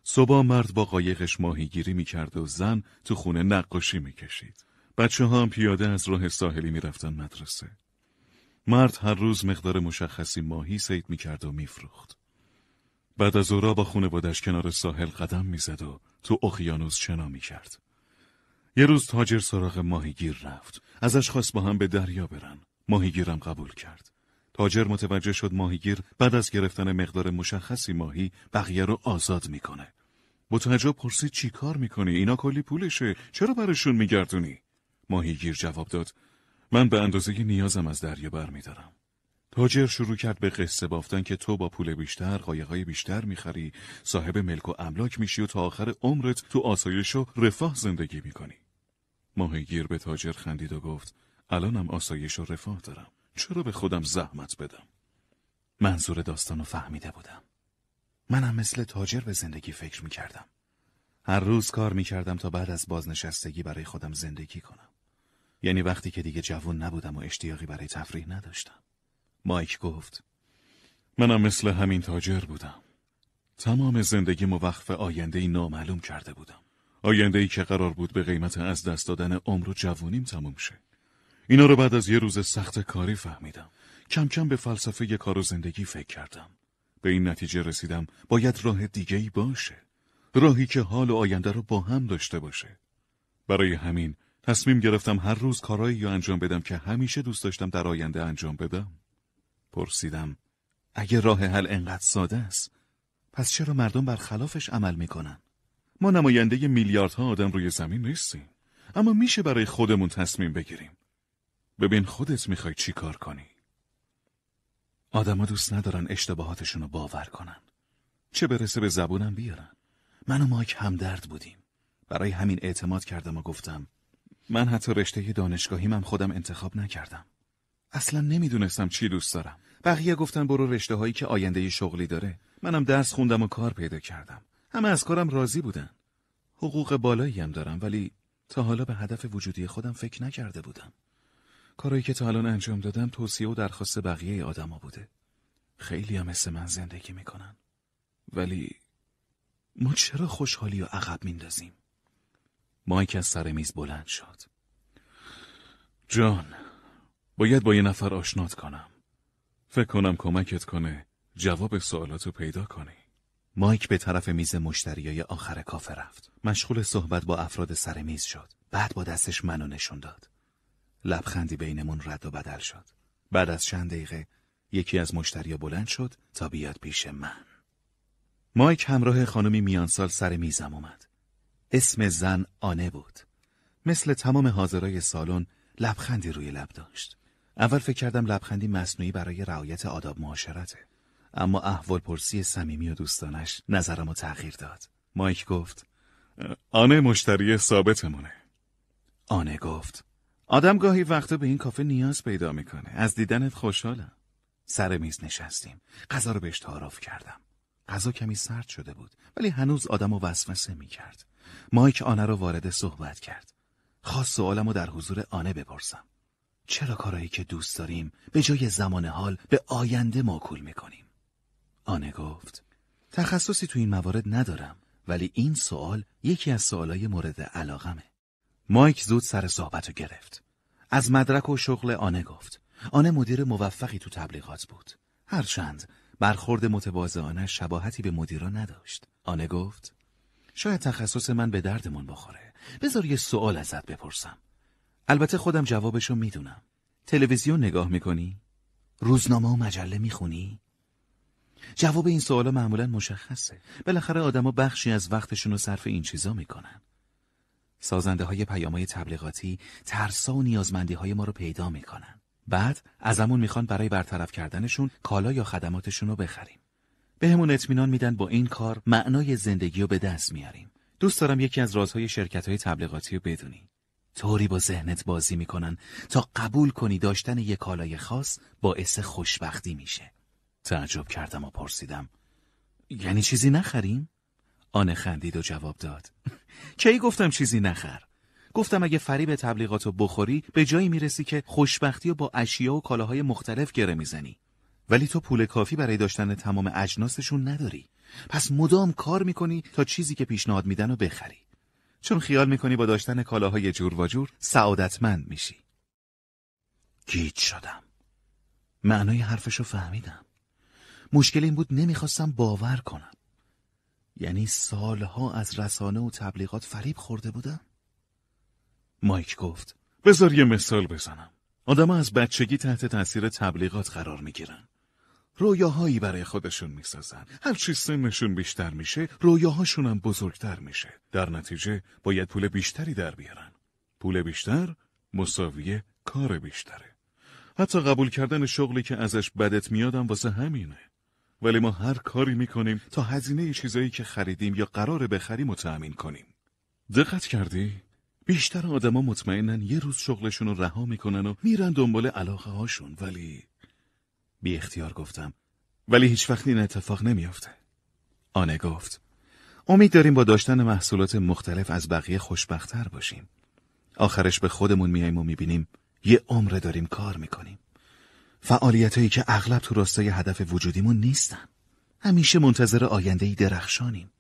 صبح مرد با قایقش ماهیگیری میکرد و زن تو خونه نقاشی میکشید. بچه ها هم پیاده از راه ساحلی میرفتن مدرسه. مرد هر روز مقدار مشخصی ماهی سید میکرد و میفروخت. بعد از اورا با بادش کنار ساحل قدم میزد و تو اقیانوس شنا میکرد. یه روز تاجر سراغ ماهیگیر رفت. ازش خواست با هم به دریا برن. ماهیگیرم قبول کرد. تاجر متوجه شد ماهیگیر بعد از گرفتن مقدار مشخصی ماهی بقیه رو آزاد میکنه. متعجب پرسید چی کار میکنی؟ اینا کلی پولشه. چرا برشون میگردونی؟ ماهیگیر جواب داد. من به اندازه نیازم از دریا میدارم تاجر شروع کرد به قصه بافتن که تو با پول بیشتر قایقای بیشتر میخری صاحب ملک و املاک میشی و تا آخر عمرت تو آسایش و رفاه زندگی میکنی ماهیگیر به تاجر خندید و گفت الانم آسایش و رفاه دارم چرا به خودم زحمت بدم منظور داستانو فهمیده بودم منم مثل تاجر به زندگی فکر می کردم. هر روز کار می کردم تا بعد از بازنشستگی برای خودم زندگی کنم. یعنی وقتی که دیگه جوون نبودم و اشتیاقی برای تفریح نداشتم. مایک گفت منم مثل همین تاجر بودم. تمام زندگی وقف آینده نامعلوم کرده بودم. آینده ای که قرار بود به قیمت از دست دادن عمر و جوونیم تموم شه. اینا رو بعد از یه روز سخت کاری فهمیدم. کم کم به فلسفه کار و زندگی فکر کردم. به این نتیجه رسیدم باید راه دیگه ای باشه. راهی که حال و آینده رو با هم داشته باشه. برای همین تصمیم گرفتم هر روز کارایی یا انجام بدم که همیشه دوست داشتم در آینده انجام بدم. پرسیدم اگه راه حل انقدر ساده است پس چرا مردم بر خلافش عمل میکنن؟ ما نماینده میلیاردها آدم روی زمین نیستیم اما میشه برای خودمون تصمیم بگیریم. ببین خودت میخوای چی کار کنی؟ آدما دوست ندارن اشتباهاتشون رو باور کنن. چه برسه به زبونم بیارن. من و مایک درد بودیم. برای همین اعتماد کردم و گفتم من حتی رشته دانشگاهیم خودم انتخاب نکردم. اصلا نمیدونستم چی دوست دارم. بقیه گفتن برو رشته هایی که آینده شغلی داره. منم درس خوندم و کار پیدا کردم. همه از کارم راضی بودن. حقوق بالایی هم دارم ولی تا حالا به هدف وجودی خودم فکر نکرده بودم. کارایی که تا الان انجام دادم توصیه و درخواست بقیه آدما بوده خیلی هم مثل من زندگی میکنن ولی ما چرا خوشحالی و عقب میندازیم مایک از سر میز بلند شد جان باید با یه نفر آشنات کنم فکر کنم کمکت کنه جواب سوالاتو پیدا کنی مایک به طرف میز مشتریای آخر کافه رفت مشغول صحبت با افراد سر میز شد بعد با دستش منو نشون داد لبخندی بینمون رد و بدل شد. بعد از چند دقیقه یکی از مشتریا بلند شد تا بیاد پیش من. مایک همراه خانمی میانسال سر میزم اومد. اسم زن آنه بود. مثل تمام حاضرای سالن لبخندی روی لب داشت. اول فکر کردم لبخندی مصنوعی برای رعایت آداب معاشرته. اما احوال پرسی صمیمی و دوستانش نظرم رو تغییر داد. مایک گفت آنه مشتری ثابتمونه. آنه گفت آدم گاهی وقتا به این کافه نیاز پیدا میکنه از دیدنت خوشحالم سر میز نشستیم غذا رو بهش تعارف کردم غذا کمی سرد شده بود ولی هنوز آدم و وسوسه میکرد مایک آنه رو وارد صحبت کرد خواست سوالمو رو در حضور آنه بپرسم چرا کارایی که دوست داریم به جای زمان حال به آینده ماکول میکنیم آنه گفت تخصصی تو این موارد ندارم ولی این سوال یکی از سوالای مورد علاقمه مایک زود سر صحبت رو گرفت. از مدرک و شغل آنه گفت. آنه مدیر موفقی تو تبلیغات بود. هرچند برخورد متواضعانه شباهتی به مدیران نداشت. آنه گفت شاید تخصص من به دردمون بخوره. بذار یه سوال ازت بپرسم. البته خودم جوابشو میدونم. تلویزیون نگاه میکنی؟ روزنامه و مجله میخونی؟ جواب این سوالا معمولا مشخصه. بالاخره آدما بخشی از وقتشون رو صرف این چیزا میکنن. سازنده های پیام های تبلیغاتی ترسا و نیازمندی های ما رو پیدا میکنن. بعد از ازمون میخوان برای برطرف کردنشون کالا یا خدماتشون رو بخریم. بهمون همون اطمینان میدن با این کار معنای زندگی رو به دست میاریم. دوست دارم یکی از رازهای شرکت های تبلیغاتی رو بدونی. طوری با ذهنت بازی میکنن تا قبول کنی داشتن یک کالای خاص باعث خوشبختی میشه. تعجب کردم و پرسیدم یعنی چیزی نخریم؟ آن خندید و جواب داد کی گفتم چیزی نخر گفتم اگه فریب تبلیغاتو بخوری به جایی میرسی که خوشبختی و با اشیا و کالاهای مختلف گره میزنی ولی تو پول کافی برای داشتن تمام اجناسشون نداری پس مدام کار میکنی تا چیزی که پیشنهاد میدن و بخری چون خیال میکنی با داشتن کالاهای جور و جور سعادتمند میشی گیج شدم معنای حرفشو فهمیدم مشکل این بود نمیخواستم باور کنم یعنی سالها از رسانه و تبلیغات فریب خورده بودم؟ مایک گفت بذار یه مثال بزنم آدم از بچگی تحت تاثیر تبلیغات قرار میگیرن رویاهایی برای خودشون میسازن هر چی سنشون بیشتر میشه رویاهاشون هم بزرگتر میشه در نتیجه باید پول بیشتری در بیارن پول بیشتر مساویه کار بیشتره حتی قبول کردن شغلی که ازش بدت میادم واسه همینه ولی ما هر کاری میکنیم تا هزینه چیزایی که خریدیم یا قرار بخریم و تأمین کنیم دقت کردی بیشتر آدما مطمئنن یه روز شغلشون رو رها میکنن و میرن دنبال علاقه هاشون ولی بی اختیار گفتم ولی هیچ وقت این اتفاق نمیافته آنه گفت امید داریم با داشتن محصولات مختلف از بقیه خوشبختتر باشیم آخرش به خودمون میاییم و میبینیم یه عمره داریم کار میکنیم هایی که اغلب تو راستای هدف وجودیمون نیستن همیشه منتظر ای درخشانیم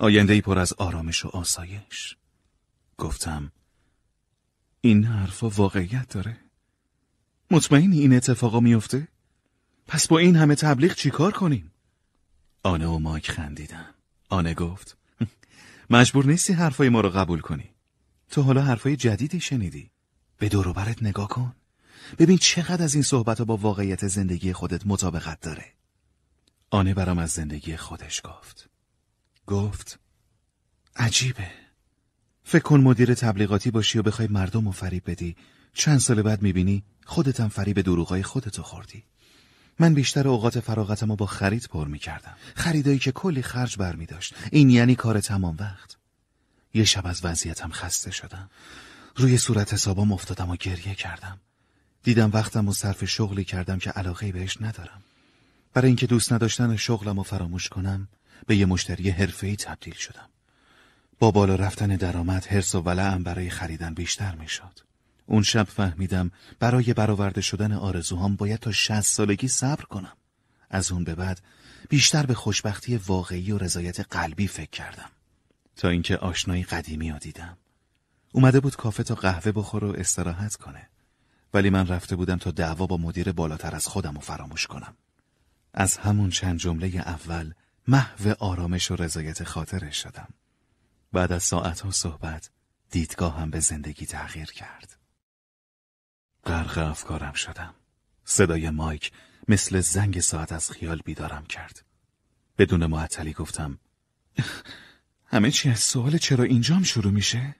ای پر از آرامش و آسایش گفتم این حرفا واقعیت داره مطمئنی این اتفاقا میفته؟ پس با این همه تبلیغ چیکار کنیم؟ آنه و مایک خندیدن آنه گفت مجبور نیستی حرفای ما رو قبول کنی تو حالا حرفای جدیدی شنیدی به دوروبرت نگاه کن ببین چقدر از این صحبت با واقعیت زندگی خودت مطابقت داره آنه برام از زندگی خودش گفت گفت عجیبه فکر کن مدیر تبلیغاتی باشی و بخوای مردم رو فریب بدی چند سال بعد میبینی خودتم فریب دروغای خودتو خوردی من بیشتر اوقات فراغتم رو با خرید پر میکردم خریدایی که کلی خرج بر می این یعنی کار تمام وقت یه شب از وضعیتم خسته شدم روی صورت حسابم افتادم و گریه کردم دیدم وقتم و صرف شغلی کردم که علاقه بهش ندارم برای اینکه دوست نداشتن شغلم رو فراموش کنم به یه مشتری حرفه‌ای تبدیل شدم با بالا رفتن درآمد حرس و ولعم برای خریدن بیشتر میشد اون شب فهمیدم برای برآورده شدن آرزوهام باید تا 60 سالگی صبر کنم از اون به بعد بیشتر به خوشبختی واقعی و رضایت قلبی فکر کردم تا اینکه آشنایی قدیمی رو دیدم اومده بود کافه تا قهوه بخور و استراحت کنه ولی من رفته بودم تا دعوا با مدیر بالاتر از خودم رو فراموش کنم. از همون چند جمله اول محو آرامش و رضایت خاطرش شدم. بعد از ها صحبت دیدگاه هم به زندگی تغییر کرد. غرق افکارم شدم. صدای مایک مثل زنگ ساعت از خیال بیدارم کرد. بدون معطلی گفتم همه چی از سوال چرا اینجام شروع میشه؟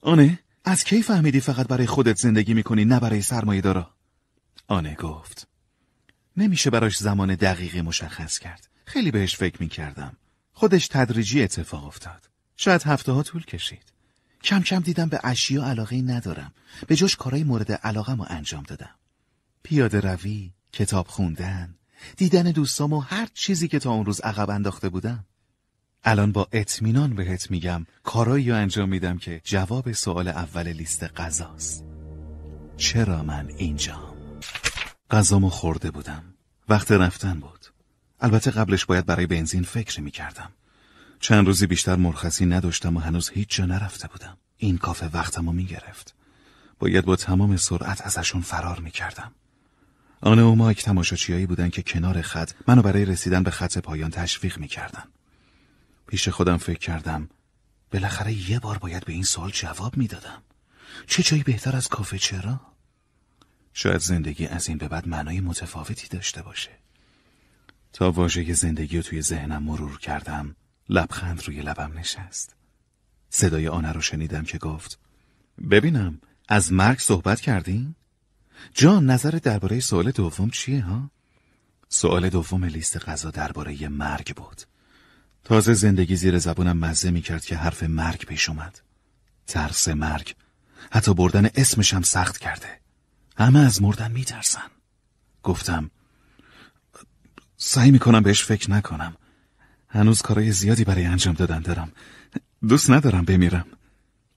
آنه؟ از کی فهمیدی فقط برای خودت زندگی میکنی نه برای سرمایه دارا؟ آنه گفت نمیشه براش زمان دقیقی مشخص کرد خیلی بهش فکر میکردم خودش تدریجی اتفاق افتاد شاید هفته ها طول کشید کم کم دیدم به اشیا علاقه ندارم به جوش کارهای مورد علاقه ما انجام دادم پیاده روی کتاب خوندن دیدن دوستام و هر چیزی که تا اون روز عقب انداخته بودم الان با اطمینان بهت میگم کارایی رو انجام میدم که جواب سوال اول لیست غذاست چرا من اینجا؟ غذامو خورده بودم وقت رفتن بود البته قبلش باید برای بنزین فکر میکردم چند روزی بیشتر مرخصی نداشتم و هنوز هیچ جا نرفته بودم این کافه وقتمو میگرفت باید با تمام سرعت ازشون فرار میکردم آنه و مایک تماشاچیایی بودن که کنار خط منو برای رسیدن به خط پایان تشویق میکردند. پیش خودم فکر کردم بالاخره یه بار باید به این سوال جواب میدادم چه جایی بهتر از کافه چرا؟ شاید زندگی از این به بعد معنای متفاوتی داشته باشه تا واژه زندگی رو توی ذهنم مرور کردم لبخند روی لبم نشست صدای آنه رو شنیدم که گفت ببینم از مرگ صحبت کردین؟ جان نظر درباره سوال دوم چیه ها؟ سوال دوم لیست غذا درباره مرگ بود تازه زندگی زیر زبونم مزه می کرد که حرف مرگ پیش اومد ترس مرگ حتی بردن اسمشم سخت کرده همه از مردن می ترسن. گفتم سعی می کنم بهش فکر نکنم هنوز کارای زیادی برای انجام دادن دارم دوست ندارم بمیرم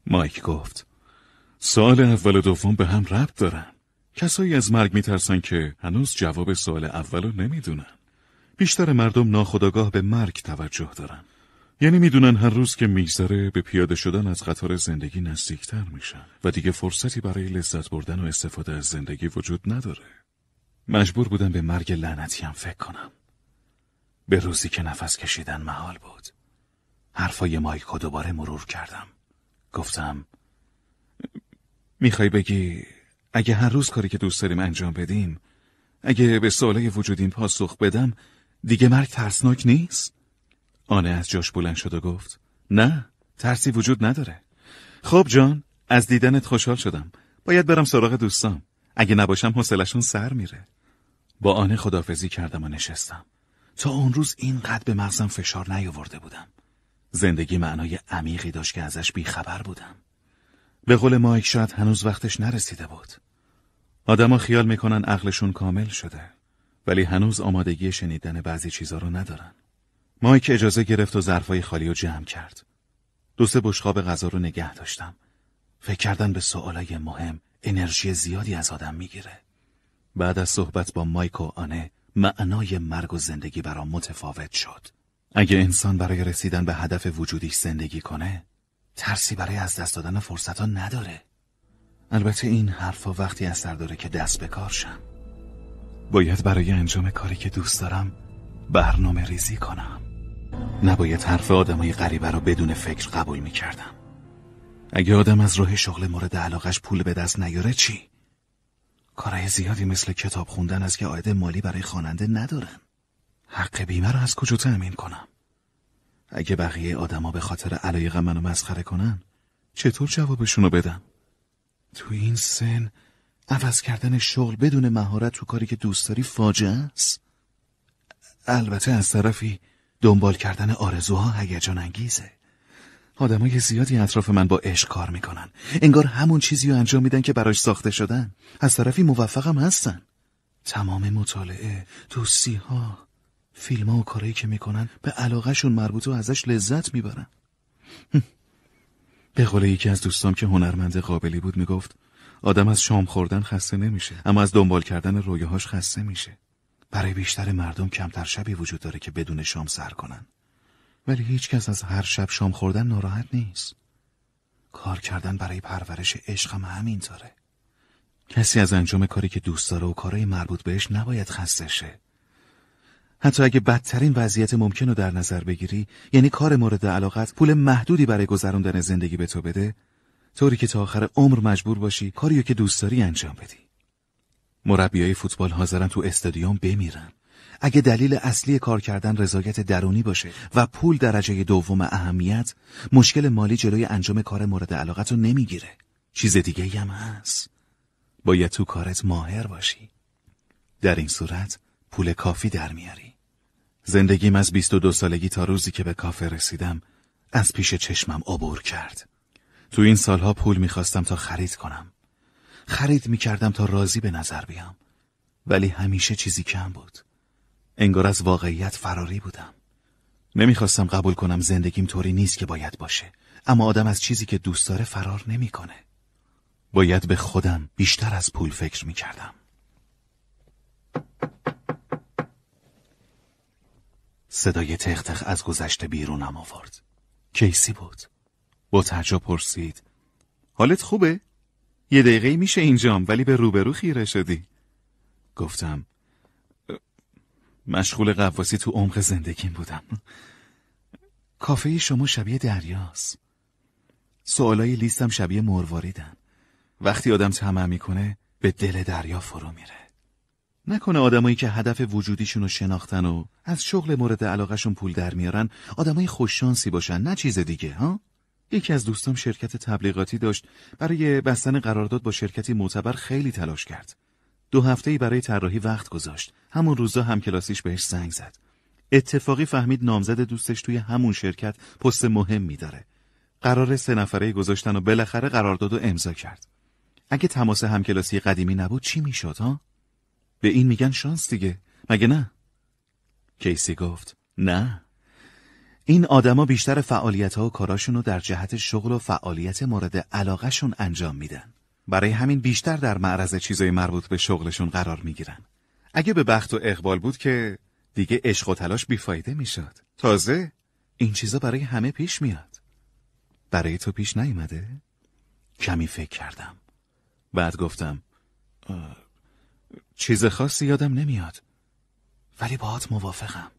مایک گفت سوال اول و دوم به هم ربط دارن کسایی از مرگ میترسن که هنوز جواب سوال اول رو نمیدونن بیشتر مردم ناخداگاه به مرگ توجه دارن یعنی میدونن هر روز که میگذره به پیاده شدن از قطار زندگی نزدیکتر میشن و دیگه فرصتی برای لذت بردن و استفاده از زندگی وجود نداره مجبور بودم به مرگ لعنتی فکر کنم به روزی که نفس کشیدن محال بود حرفای مایکو دوباره مرور کردم گفتم میخوای بگی اگه هر روز کاری که دوست داریم انجام بدیم اگه به سواله وجودیم پاسخ بدم دیگه مرگ ترسناک نیست؟ آنه از جاش بلند شد و گفت نه ترسی وجود نداره خب جان از دیدنت خوشحال شدم باید برم سراغ دوستام اگه نباشم حوصلشون سر میره با آنه خدافزی کردم و نشستم تا اون روز اینقدر به مغزم فشار نیاورده بودم زندگی معنای عمیقی داشت که ازش بیخبر بودم به قول مایک شاید هنوز وقتش نرسیده بود آدما خیال میکنن عقلشون کامل شده ولی هنوز آمادگی شنیدن بعضی چیزها رو ندارن. مایک اجازه گرفت و ظرفای خالی رو جمع کرد. دو سه بشقاب غذا رو نگه داشتم. فکر کردن به سوالای مهم انرژی زیادی از آدم میگیره. بعد از صحبت با مایک و آنه معنای مرگ و زندگی برام متفاوت شد. اگه انسان برای رسیدن به هدف وجودیش زندگی کنه، ترسی برای از دست دادن فرصت ها نداره. البته این حرفا وقتی سر داره که دست به کار شم. باید برای انجام کاری که دوست دارم برنامه ریزی کنم نباید حرف آدمای غریبه را بدون فکر قبول می کردم اگه آدم از راه شغل مورد علاقش پول به دست نیاره چی؟ کارهای زیادی مثل کتاب خوندن از که عاید مالی برای خواننده ندارن حق بیمه را از کجا تأمین کنم؟ اگه بقیه آدما به خاطر علایق منو مسخره کنن چطور جوابشونو بدم؟ تو این سن عوض کردن شغل بدون مهارت تو کاری که دوست داری فاجعه است البته از طرفی دنبال کردن آرزوها هیجان انگیزه آدمای زیادی اطراف من با عشق کار میکنن انگار همون چیزی رو انجام میدن که براش ساخته شدن از طرفی موفقم هستن تمام مطالعه دوستی ها فیلم ها و کارایی که میکنن به شون مربوط و ازش لذت میبرن به قول یکی از دوستام که هنرمند قابلی بود میگفت آدم از شام خوردن خسته نمیشه اما از دنبال کردن رویاهاش خسته میشه برای بیشتر مردم کمتر شبی وجود داره که بدون شام سر کنن ولی هیچکس از هر شب شام خوردن ناراحت نیست کار کردن برای پرورش عشق هم داره. کسی از انجام کاری که دوست داره و کارهای مربوط بهش نباید خسته شه حتی اگه بدترین وضعیت ممکن رو در نظر بگیری یعنی کار مورد علاقت پول محدودی برای گذراندن زندگی به تو بده طوری که تا آخر عمر مجبور باشی کاریو که دوست داری انجام بدی های فوتبال حاضرن تو استادیوم بمیرن اگه دلیل اصلی کار کردن رضایت درونی باشه و پول درجه دوم اهمیت مشکل مالی جلوی انجام کار مورد علاقت رو نمیگیره چیز دیگه هم هست باید تو کارت ماهر باشی در این صورت پول کافی در میاری زندگیم از 22 سالگی تا روزی که به کافه رسیدم از پیش چشمم عبور کرد تو این سالها پول میخواستم تا خرید کنم خرید میکردم تا راضی به نظر بیام ولی همیشه چیزی کم بود انگار از واقعیت فراری بودم نمیخواستم قبول کنم زندگیم طوری نیست که باید باشه اما آدم از چیزی که دوست داره فرار نمیکنه. باید به خودم بیشتر از پول فکر میکردم صدای تختخ از گذشته بیرونم آورد کیسی بود با تعجب پرسید حالت خوبه؟ یه دقیقه میشه اینجام ولی به روبرو خیره شدی گفتم مشغول قواسی تو عمق زندگیم بودم کافه شما شبیه دریاست سوالای لیستم شبیه مرواریدن وقتی آدم طمع میکنه به دل دریا فرو میره نکنه آدمایی که هدف وجودیشون رو شناختن و از شغل مورد علاقهشون پول در میارن آدمای خوششانسی باشن نه چیز دیگه ها یکی از دوستام شرکت تبلیغاتی داشت برای بستن قرارداد با شرکتی معتبر خیلی تلاش کرد. دو هفته ای برای طراحی وقت گذاشت. همون روزا هم کلاسیش بهش زنگ زد. اتفاقی فهمید نامزد دوستش توی همون شرکت پست می داره. قرار سه نفره گذاشتن و بالاخره قرارداد و امضا کرد. اگه تماس همکلاسی قدیمی نبود چی میشد ها؟ به این میگن شانس دیگه. مگه نه؟ کیسی گفت نه این آدما بیشتر فعالیت ها و کاراشون رو در جهت شغل و فعالیت مورد علاقهشون انجام میدن. برای همین بیشتر در معرض چیزای مربوط به شغلشون قرار میگیرن. اگه به بخت و اقبال بود که دیگه عشق و تلاش بیفایده میشد. تازه این چیزا برای همه پیش میاد. برای تو پیش نیومده؟ کمی فکر کردم. بعد گفتم چیز خاصی یادم نمیاد. ولی باهات موافقم.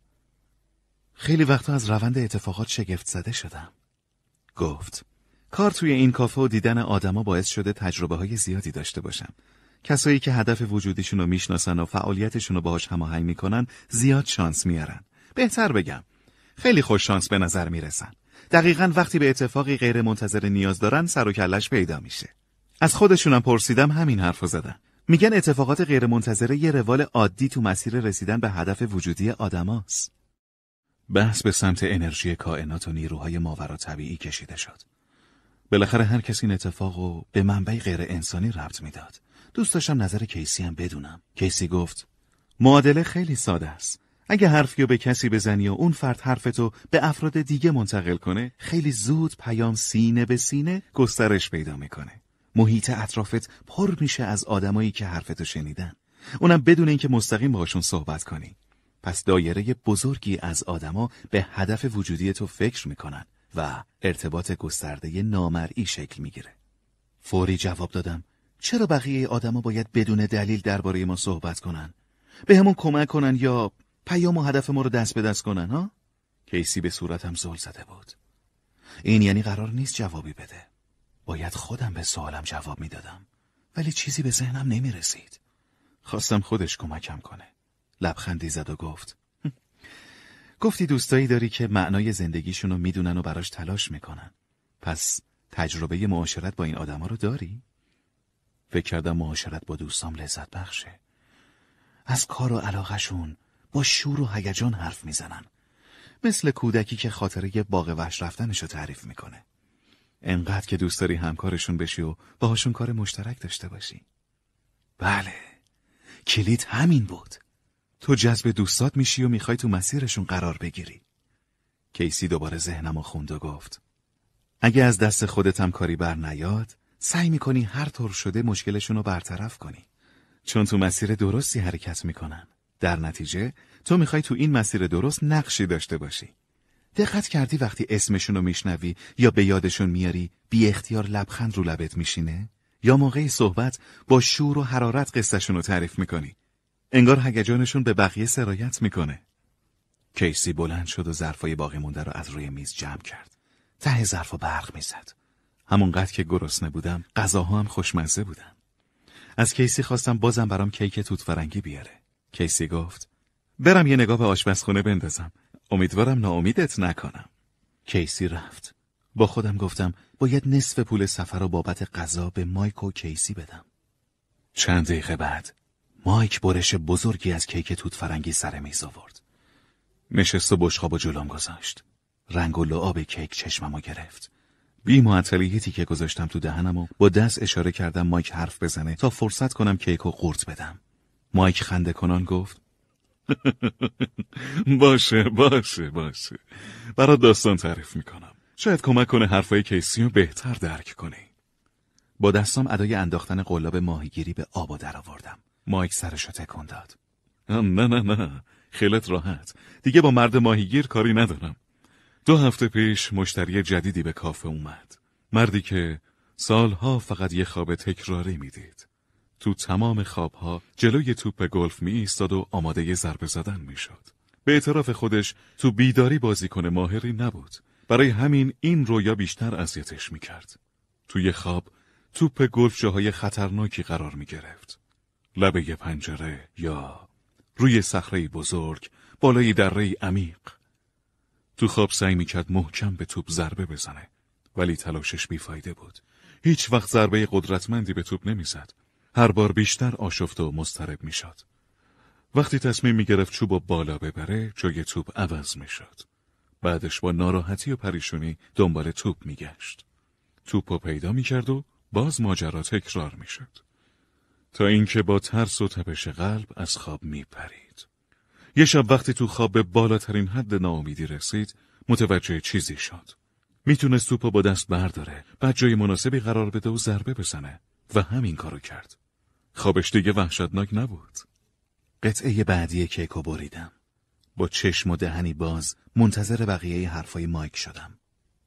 خیلی وقتا از روند اتفاقات شگفت زده شدم. گفت کار توی این کافه و دیدن آدما باعث شده تجربه های زیادی داشته باشم. کسایی که هدف وجودیشون رو میشناسن و فعالیتشون رو باهاش هماهنگ میکنن زیاد شانس میارن. بهتر بگم خیلی خوش شانس به نظر میرسن. دقیقا وقتی به اتفاقی غیر منتظر نیاز دارن سر و کلش پیدا میشه. از خودشونم پرسیدم همین حرف زدن. میگن اتفاقات غیرمنتظره یه روال عادی تو مسیر رسیدن به هدف وجودی آدماست. بحث به سمت انرژی کائنات و نیروهای ماورا طبیعی کشیده شد. بالاخره هر کسی این اتفاق و به منبع غیر انسانی ربط میداد. دوست داشتم نظر کیسی هم بدونم. کیسی گفت: معادله خیلی ساده است. اگه حرفی رو به کسی بزنی و اون فرد حرفتو به افراد دیگه منتقل کنه، خیلی زود پیام سینه به سینه گسترش پیدا میکنه. محیط اطرافت پر میشه از آدمایی که حرفتو شنیدن. اونم بدون اینکه مستقیم باشون صحبت کنی. پس دایره بزرگی از آدما به هدف وجودی تو فکر میکنن و ارتباط گسترده نامرئی شکل میگیره. فوری جواب دادم چرا بقیه آدما باید بدون دلیل درباره ما صحبت کنن؟ به همون کمک کنن یا پیام و هدف ما رو دست به دست کنن ها؟ کیسی به صورتم زل زده بود. این یعنی قرار نیست جوابی بده. باید خودم به سوالم جواب میدادم ولی چیزی به ذهنم نمی رسید. خواستم خودش کمکم کنه. لبخندی زد و گفت گفتی دوستایی داری که معنای زندگیشونو میدونن و براش تلاش میکنن پس تجربه معاشرت با این آدما رو داری؟ فکر کردم معاشرت با دوستام لذت بخشه از کار و علاقهشون با شور و هیجان حرف میزنن مثل کودکی که خاطره باغ وحش رفتنشو تعریف میکنه انقدر که دوست داری همکارشون بشی و باهاشون کار مشترک داشته باشی بله کلید همین بود تو جذب دوستات میشی و میخوای تو مسیرشون قرار بگیری. کیسی دوباره ذهنمو خوند و گفت اگه از دست خودت هم کاری بر نیاد سعی میکنی هر طور شده مشکلشون رو برطرف کنی چون تو مسیر درستی حرکت میکنن در نتیجه تو میخوای تو این مسیر درست نقشی داشته باشی دقت کردی وقتی اسمشون رو میشنوی یا به یادشون میاری بی اختیار لبخند رو لبت میشینه یا موقعی صحبت با شور و حرارت قصهشون رو تعریف میکنی انگار هیجانشون به بقیه سرایت میکنه. کیسی بلند شد و ظرفای باقی مونده رو از روی میز جمع کرد. ته ظرفا برق میزد. همونقدر که گرسنه بودم، غذاها هم خوشمزه بودن. از کیسی خواستم بازم برام کیک توت فرنگی بیاره. کیسی گفت: برم یه نگاه به آشپزخونه بندازم. امیدوارم ناامیدت نکنم. کیسی رفت. با خودم گفتم باید نصف پول سفر و بابت غذا به مایک و کیسی بدم. چند دقیقه بعد مایک برش بزرگی از کیک توت فرنگی سر میز آورد. نشست و بشخاب و جلوم گذاشت. رنگ و لعاب کیک چشممو گرفت. بی معطلی که گذاشتم تو دهنم و با دست اشاره کردم مایک حرف بزنه تا فرصت کنم کیک و قورت بدم. مایک خنده کنان گفت باشه باشه باشه برا داستان تعریف میکنم شاید کمک کنه حرفای کیسی رو بهتر درک کنی با دستام ادای انداختن قلاب ماهیگیری به آب درآوردم مایک سرشو تکون داد نه نه نه خیلت راحت دیگه با مرد ماهیگیر کاری ندارم دو هفته پیش مشتری جدیدی به کافه اومد مردی که سالها فقط یه خواب تکراری میدید تو تمام خوابها جلوی توپ گلف می ایستاد و آماده ضربه زدن میشد به اعتراف خودش تو بیداری بازیکن ماهری نبود برای همین این رویا بیشتر اذیتش میکرد توی خواب توپ گلف جاهای خطرناکی قرار می گرفت. لبه پنجره یا روی صخره بزرگ بالای دره عمیق تو خواب سعی میکرد محکم به توپ ضربه بزنه ولی تلاشش بیفایده بود هیچ وقت ضربه قدرتمندی به توپ نمیزد هر بار بیشتر آشفت و مضطرب میشد وقتی تصمیم میگرفت چوب و بالا ببره جای توپ عوض میشد بعدش با ناراحتی و پریشونی دنبال توپ میگشت توپ رو پیدا میکرد و باز ماجرا تکرار میشد تا اینکه با ترس و تپش قلب از خواب می پرید. یه شب وقتی تو خواب به بالاترین حد ناامیدی رسید متوجه چیزی شد. میتونست توپو با دست برداره بعد جای مناسبی قرار بده و ضربه بزنه و همین کارو کرد. خوابش دیگه وحشتناک نبود. قطعه بعدی کیکو بریدم. با چشم و دهنی باز منتظر بقیه حرفای مایک شدم.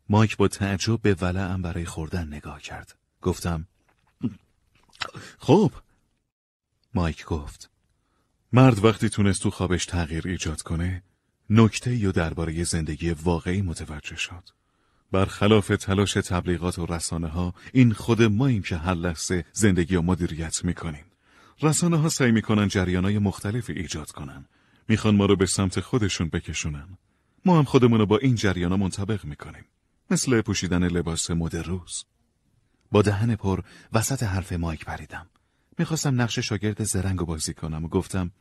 مایک با تعجب به ولعم برای خوردن نگاه کرد. گفتم خب مایک گفت. مرد وقتی تونست تو خوابش تغییر ایجاد کنه، نکته یا درباره زندگی واقعی متوجه شد. برخلاف تلاش تبلیغات و رسانه ها این خود ما این که هر لحظه زندگی و مدیریت میکنیم. رسانه ها سعی میکنن جریان های مختلفی ایجاد کنن. میخوان ما رو به سمت خودشون بکشونن. ما هم خودمون رو با این جریان ها منطبق میکنیم. مثل پوشیدن لباس مد روز. با دهن پر وسط حرف مایک پریدم. میخواستم نقش شاگرد زرنگ و بازی کنم و گفتم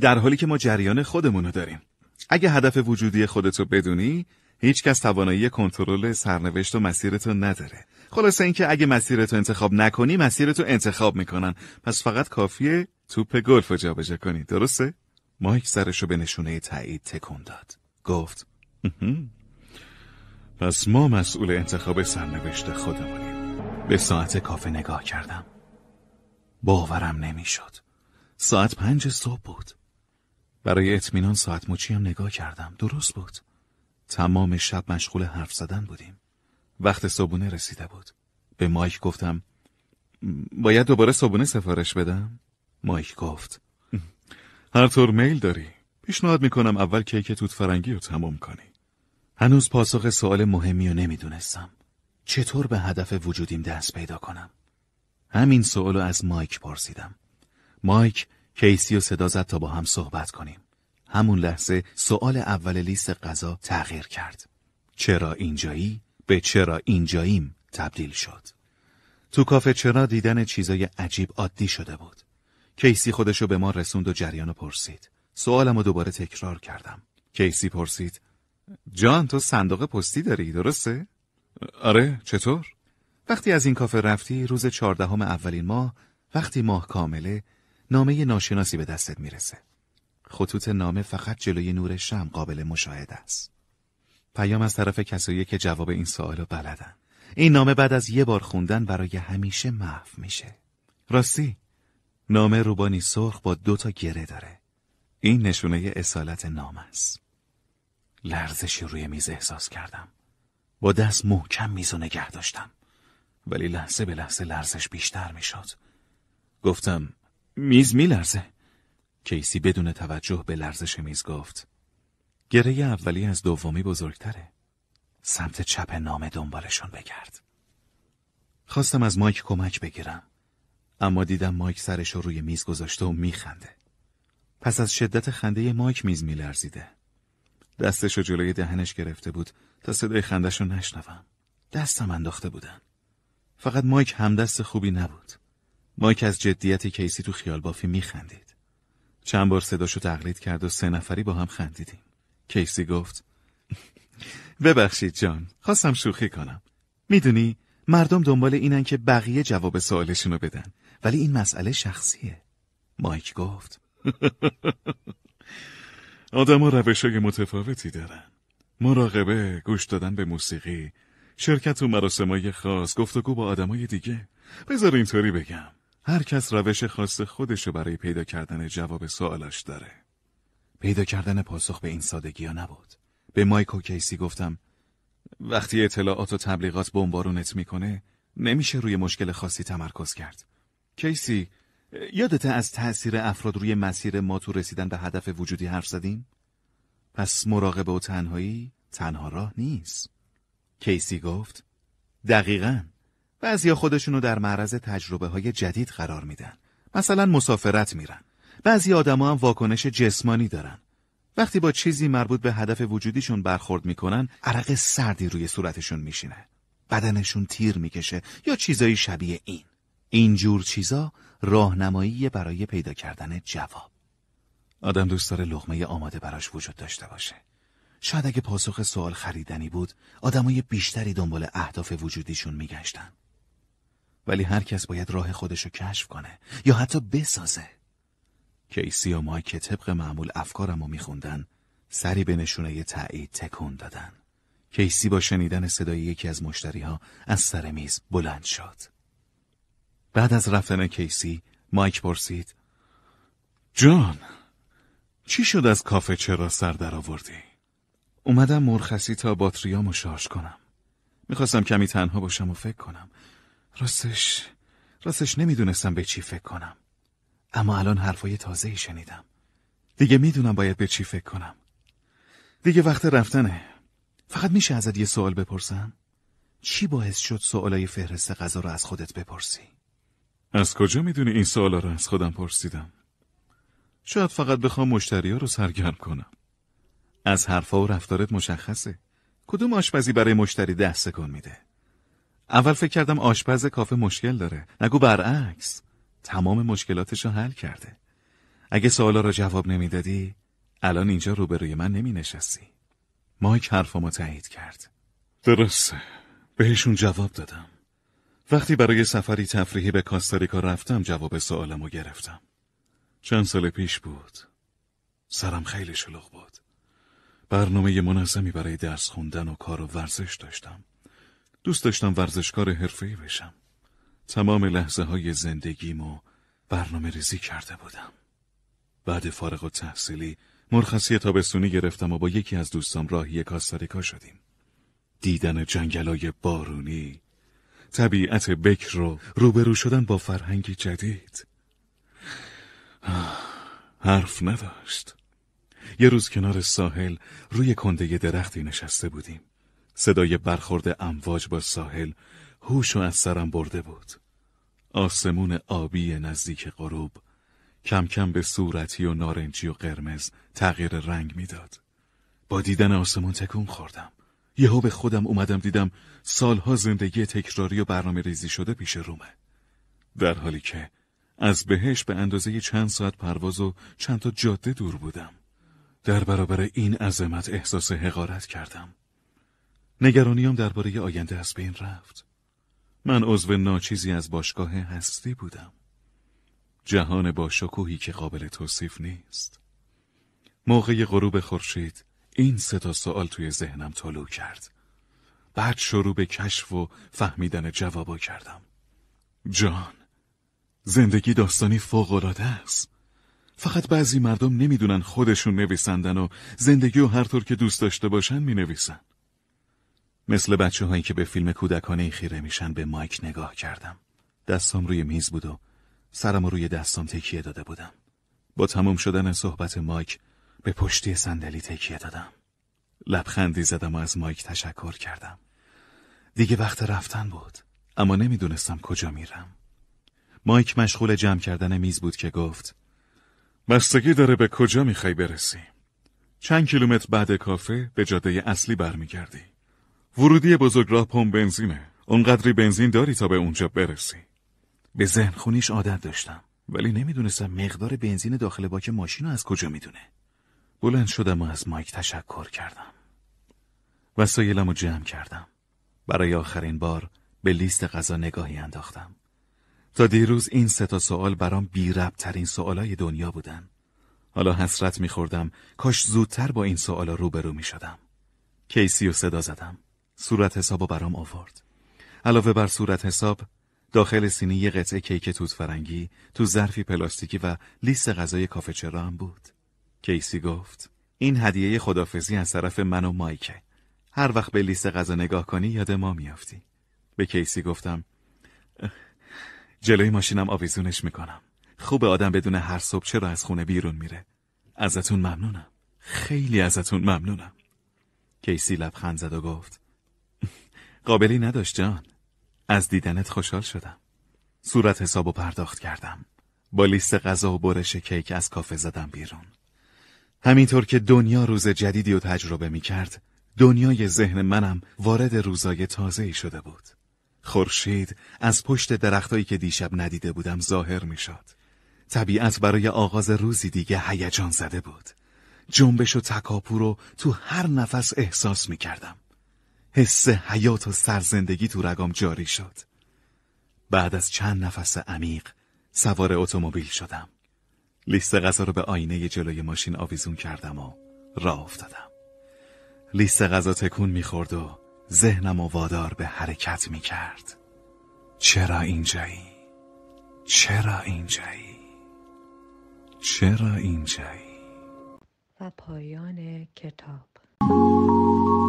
در حالی که ما جریان رو داریم اگه هدف وجودی خودتو بدونی هیچکس توانایی کنترل سرنوشت و مسیرتو نداره خلاصه اینکه اگه مسیرتو انتخاب نکنی مسیرتو انتخاب میکنن پس فقط کافیه توپ گلف رو جابجا کنی درسته مایک سرشو به نشونه تایید تکون داد گفت پس ما مسئول انتخاب سرنوشت خودمونیم به ساعت کافه نگاه کردم باورم نمیشد. ساعت پنج صبح بود. برای اطمینان ساعت مچی هم نگاه کردم. درست بود. تمام شب مشغول حرف زدن بودیم. وقت صبونه رسیده بود. به مایک گفتم باید دوباره صبونه سفارش بدم؟ مایک گفت هر طور میل داری پیشنهاد میکنم اول کیک توت فرنگی رو تمام کنی هنوز پاسخ سوال مهمی رو نمیدونستم چطور به هدف وجودیم دست پیدا کنم همین سوالو از مایک پرسیدم. مایک کیسی و صدا زد تا با هم صحبت کنیم. همون لحظه سوال اول لیست غذا تغییر کرد. چرا اینجایی به چرا اینجاییم تبدیل شد. تو کافه چرا دیدن چیزای عجیب عادی شده بود. کیسی خودشو به ما رسوند و جریانو پرسید. سؤالم رو دوباره تکرار کردم. کیسی پرسید. جان تو صندوق پستی داری درسته؟ آره چطور؟ وقتی از این کافه رفتی روز چهاردهم اولین ماه وقتی ماه کامله نامه ناشناسی به دستت میرسه خطوط نامه فقط جلوی نور شم قابل مشاهده است پیام از طرف کسایی که جواب این سوالو بلدن این نامه بعد از یه بار خوندن برای همیشه محو میشه راستی نامه روبانی سرخ با دو تا گره داره این نشونه اصالت نام است لرزشی روی میز احساس کردم با دست محکم میز و نگه داشتم ولی لحظه به لحظه لرزش بیشتر میشد. گفتم میز میلرزه. کیسی بدون توجه به لرزش میز گفت. گره اولی از دومی بزرگتره. سمت چپ نامه دنبالشون بگرد. خواستم از مایک کمک بگیرم. اما دیدم مایک سرش رو روی میز گذاشته و میخنده. پس از شدت خنده مایک میز میلرزیده. دستش رو جلوی دهنش گرفته بود تا صدای خندش رو نشنوم. دستم انداخته بودن. فقط مایک همدست خوبی نبود. مایک از جدیت کیسی تو خیال بافی میخندید. چند بار صداشو تقلید کرد و سه نفری با هم خندیدیم. کیسی گفت ببخشید جان خواستم شوخی کنم میدونی مردم دنبال اینن که بقیه جواب سوالشونو بدن ولی این مسئله شخصیه مایک گفت آدم ها روش های متفاوتی دارن مراقبه گوش دادن به موسیقی شرکت تو مراسمای خاص گفتگو با آدمای دیگه بذار اینطوری بگم هر کس روش خاص خودشو برای پیدا کردن جواب سوالش داره پیدا کردن پاسخ به این سادگی ها نبود به مایک و کیسی گفتم وقتی اطلاعات و تبلیغات بمبارونت میکنه نمیشه روی مشکل خاصی تمرکز کرد کیسی یادت از تاثیر افراد روی مسیر ما تو رسیدن به هدف وجودی حرف زدیم پس مراقبه و تنهایی تنها راه نیست کیسی گفت دقیقا بعضیا خودشونو در معرض تجربه های جدید قرار میدن مثلا مسافرت میرن بعضی آدما هم واکنش جسمانی دارن وقتی با چیزی مربوط به هدف وجودیشون برخورد میکنن عرق سردی روی صورتشون میشینه بدنشون تیر میکشه یا چیزایی شبیه این اینجور چیزا راهنمایی برای پیدا کردن جواب آدم دوست داره لغمه آماده براش وجود داشته باشه شاید اگه پاسخ سوال خریدنی بود آدمای بیشتری دنبال اهداف وجودیشون میگشتن ولی هر کس باید راه خودش رو کشف کنه یا حتی بسازه کیسی و مایک که طبق معمول افکارم رو میخوندن سری به نشونه تایید تکون دادن کیسی با شنیدن صدای یکی از مشتری ها از سر میز بلند شد بعد از رفتن کیسی مایک پرسید جان چی شد از کافه چرا سر در آوردی؟ اومدم مرخصی تا باتریامو شارژ کنم میخواستم کمی تنها باشم و فکر کنم راستش راستش نمیدونستم به چی فکر کنم اما الان حرفای تازه ای شنیدم دیگه میدونم باید به چی فکر کنم دیگه وقت رفتنه فقط میشه ازت یه سوال بپرسم چی باعث شد سوالای فهرست غذا رو از خودت بپرسی از کجا میدونی این سوالا رو از خودم پرسیدم شاید فقط بخوام مشتریا رو سرگرم کنم از حرفا و رفتارت مشخصه کدوم آشپزی برای مشتری دست سکون میده اول فکر کردم آشپز کافه مشکل داره نگو برعکس تمام مشکلاتش رو حل کرده اگه سوالا رو جواب نمیدادی الان اینجا روبروی من نمی نشستی مایک حرفمو تایید کرد درسته بهشون جواب دادم وقتی برای سفری تفریحی به کاستاریکا رفتم جواب سوالمو گرفتم چند سال پیش بود سرم خیلی شلوغ بود برنامه منظمی برای درس خوندن و کار و ورزش داشتم. دوست داشتم ورزشکار حرفه‌ای بشم. تمام لحظه های زندگیمو برنامه ریزی کرده بودم. بعد فارغ و تحصیلی مرخصی تابستونی گرفتم و با یکی از دوستام راهی کاستاریکا شدیم. دیدن جنگلای بارونی، طبیعت بکر رو روبرو شدن با فرهنگی جدید. حرف نداشت. یه روز کنار ساحل روی کنده درختی نشسته بودیم. صدای برخورد امواج با ساحل هوش و از سرم برده بود. آسمون آبی نزدیک غروب کم کم به صورتی و نارنجی و قرمز تغییر رنگ میداد. با دیدن آسمون تکون خوردم. یهو به خودم اومدم دیدم سالها زندگی تکراری و برنامه ریزی شده پیش رومه. در حالی که از بهش به اندازه چند ساعت پرواز و چند تا جاده دور بودم. در برابر این عظمت احساس حقارت کردم. نگرانیم درباره آینده از بین رفت. من عضو ناچیزی از باشگاه هستی بودم. جهان با شکوهی که قابل توصیف نیست. موقع غروب خورشید این سه تا سوال توی ذهنم طلوع کرد. بعد شروع به کشف و فهمیدن جوابا کردم. جان زندگی داستانی فوقالعاده است. فقط بعضی مردم نمیدونن خودشون نویسندن و زندگی و هر طور که دوست داشته باشن می نویسن. مثل بچه هایی که به فیلم کودکانه خیره میشن به مایک نگاه کردم. دستم روی میز بود و سرم روی دستام تکیه داده بودم. با تمام شدن صحبت مایک به پشتی صندلی تکیه دادم. لبخندی زدم و از مایک تشکر کردم. دیگه وقت رفتن بود اما نمیدونستم کجا میرم. مایک مشغول جمع کردن میز بود که گفت بستگی داره به کجا میخوای برسی چند کیلومتر بعد کافه به جاده اصلی برمیگردی ورودی بزرگراه پمپ بنزینه اونقدری بنزین داری تا به اونجا برسی به ذهن خونیش عادت داشتم ولی نمیدونستم مقدار بنزین داخل باک ماشین رو از کجا میدونه بلند شدم و از مایک تشکر کردم وسایلم رو جمع کردم برای آخرین بار به لیست غذا نگاهی انداختم تا دیروز این سه تا سوال برام بی ترین سوالای دنیا بودن. حالا حسرت میخوردم کاش زودتر با این سوالا روبرو میشدم. کیسی و صدا زدم. صورت حساب برام آورد. علاوه بر صورت حساب داخل سینی یه قطعه کیک توت فرنگی تو ظرفی پلاستیکی و لیست غذای کافه چرا هم بود. کیسی گفت این هدیه خدافزی از طرف من و مایکه. هر وقت به لیست غذا نگاه کنی یاد ما میافتی. به کیسی گفتم جلوی ماشینم آویزونش میکنم خوب آدم بدون هر صبح چرا از خونه بیرون میره ازتون ممنونم خیلی ازتون ممنونم کیسی لبخند زد و گفت قابلی نداشت جان از دیدنت خوشحال شدم صورت حساب و پرداخت کردم با لیست غذا و برش کیک از کافه زدم بیرون همینطور که دنیا روز جدیدی و تجربه میکرد دنیای ذهن منم وارد روزای تازه ای شده بود خورشید از پشت درختهایی که دیشب ندیده بودم ظاهر میشد. طبیعت برای آغاز روزی دیگه هیجان زده بود. جنبش و تکاپو رو تو هر نفس احساس می کردم. حس حیات و سرزندگی تو رگام جاری شد. بعد از چند نفس عمیق سوار اتومبیل شدم. لیست غذا رو به آینه جلوی ماشین آویزون کردم و راه افتادم. لیست غذا تکون میخورد و ذهنم و وادار به حرکت می کرد چرا اینجایی؟ چرا اینجایی؟ چرا اینجایی؟ و پایان کتاب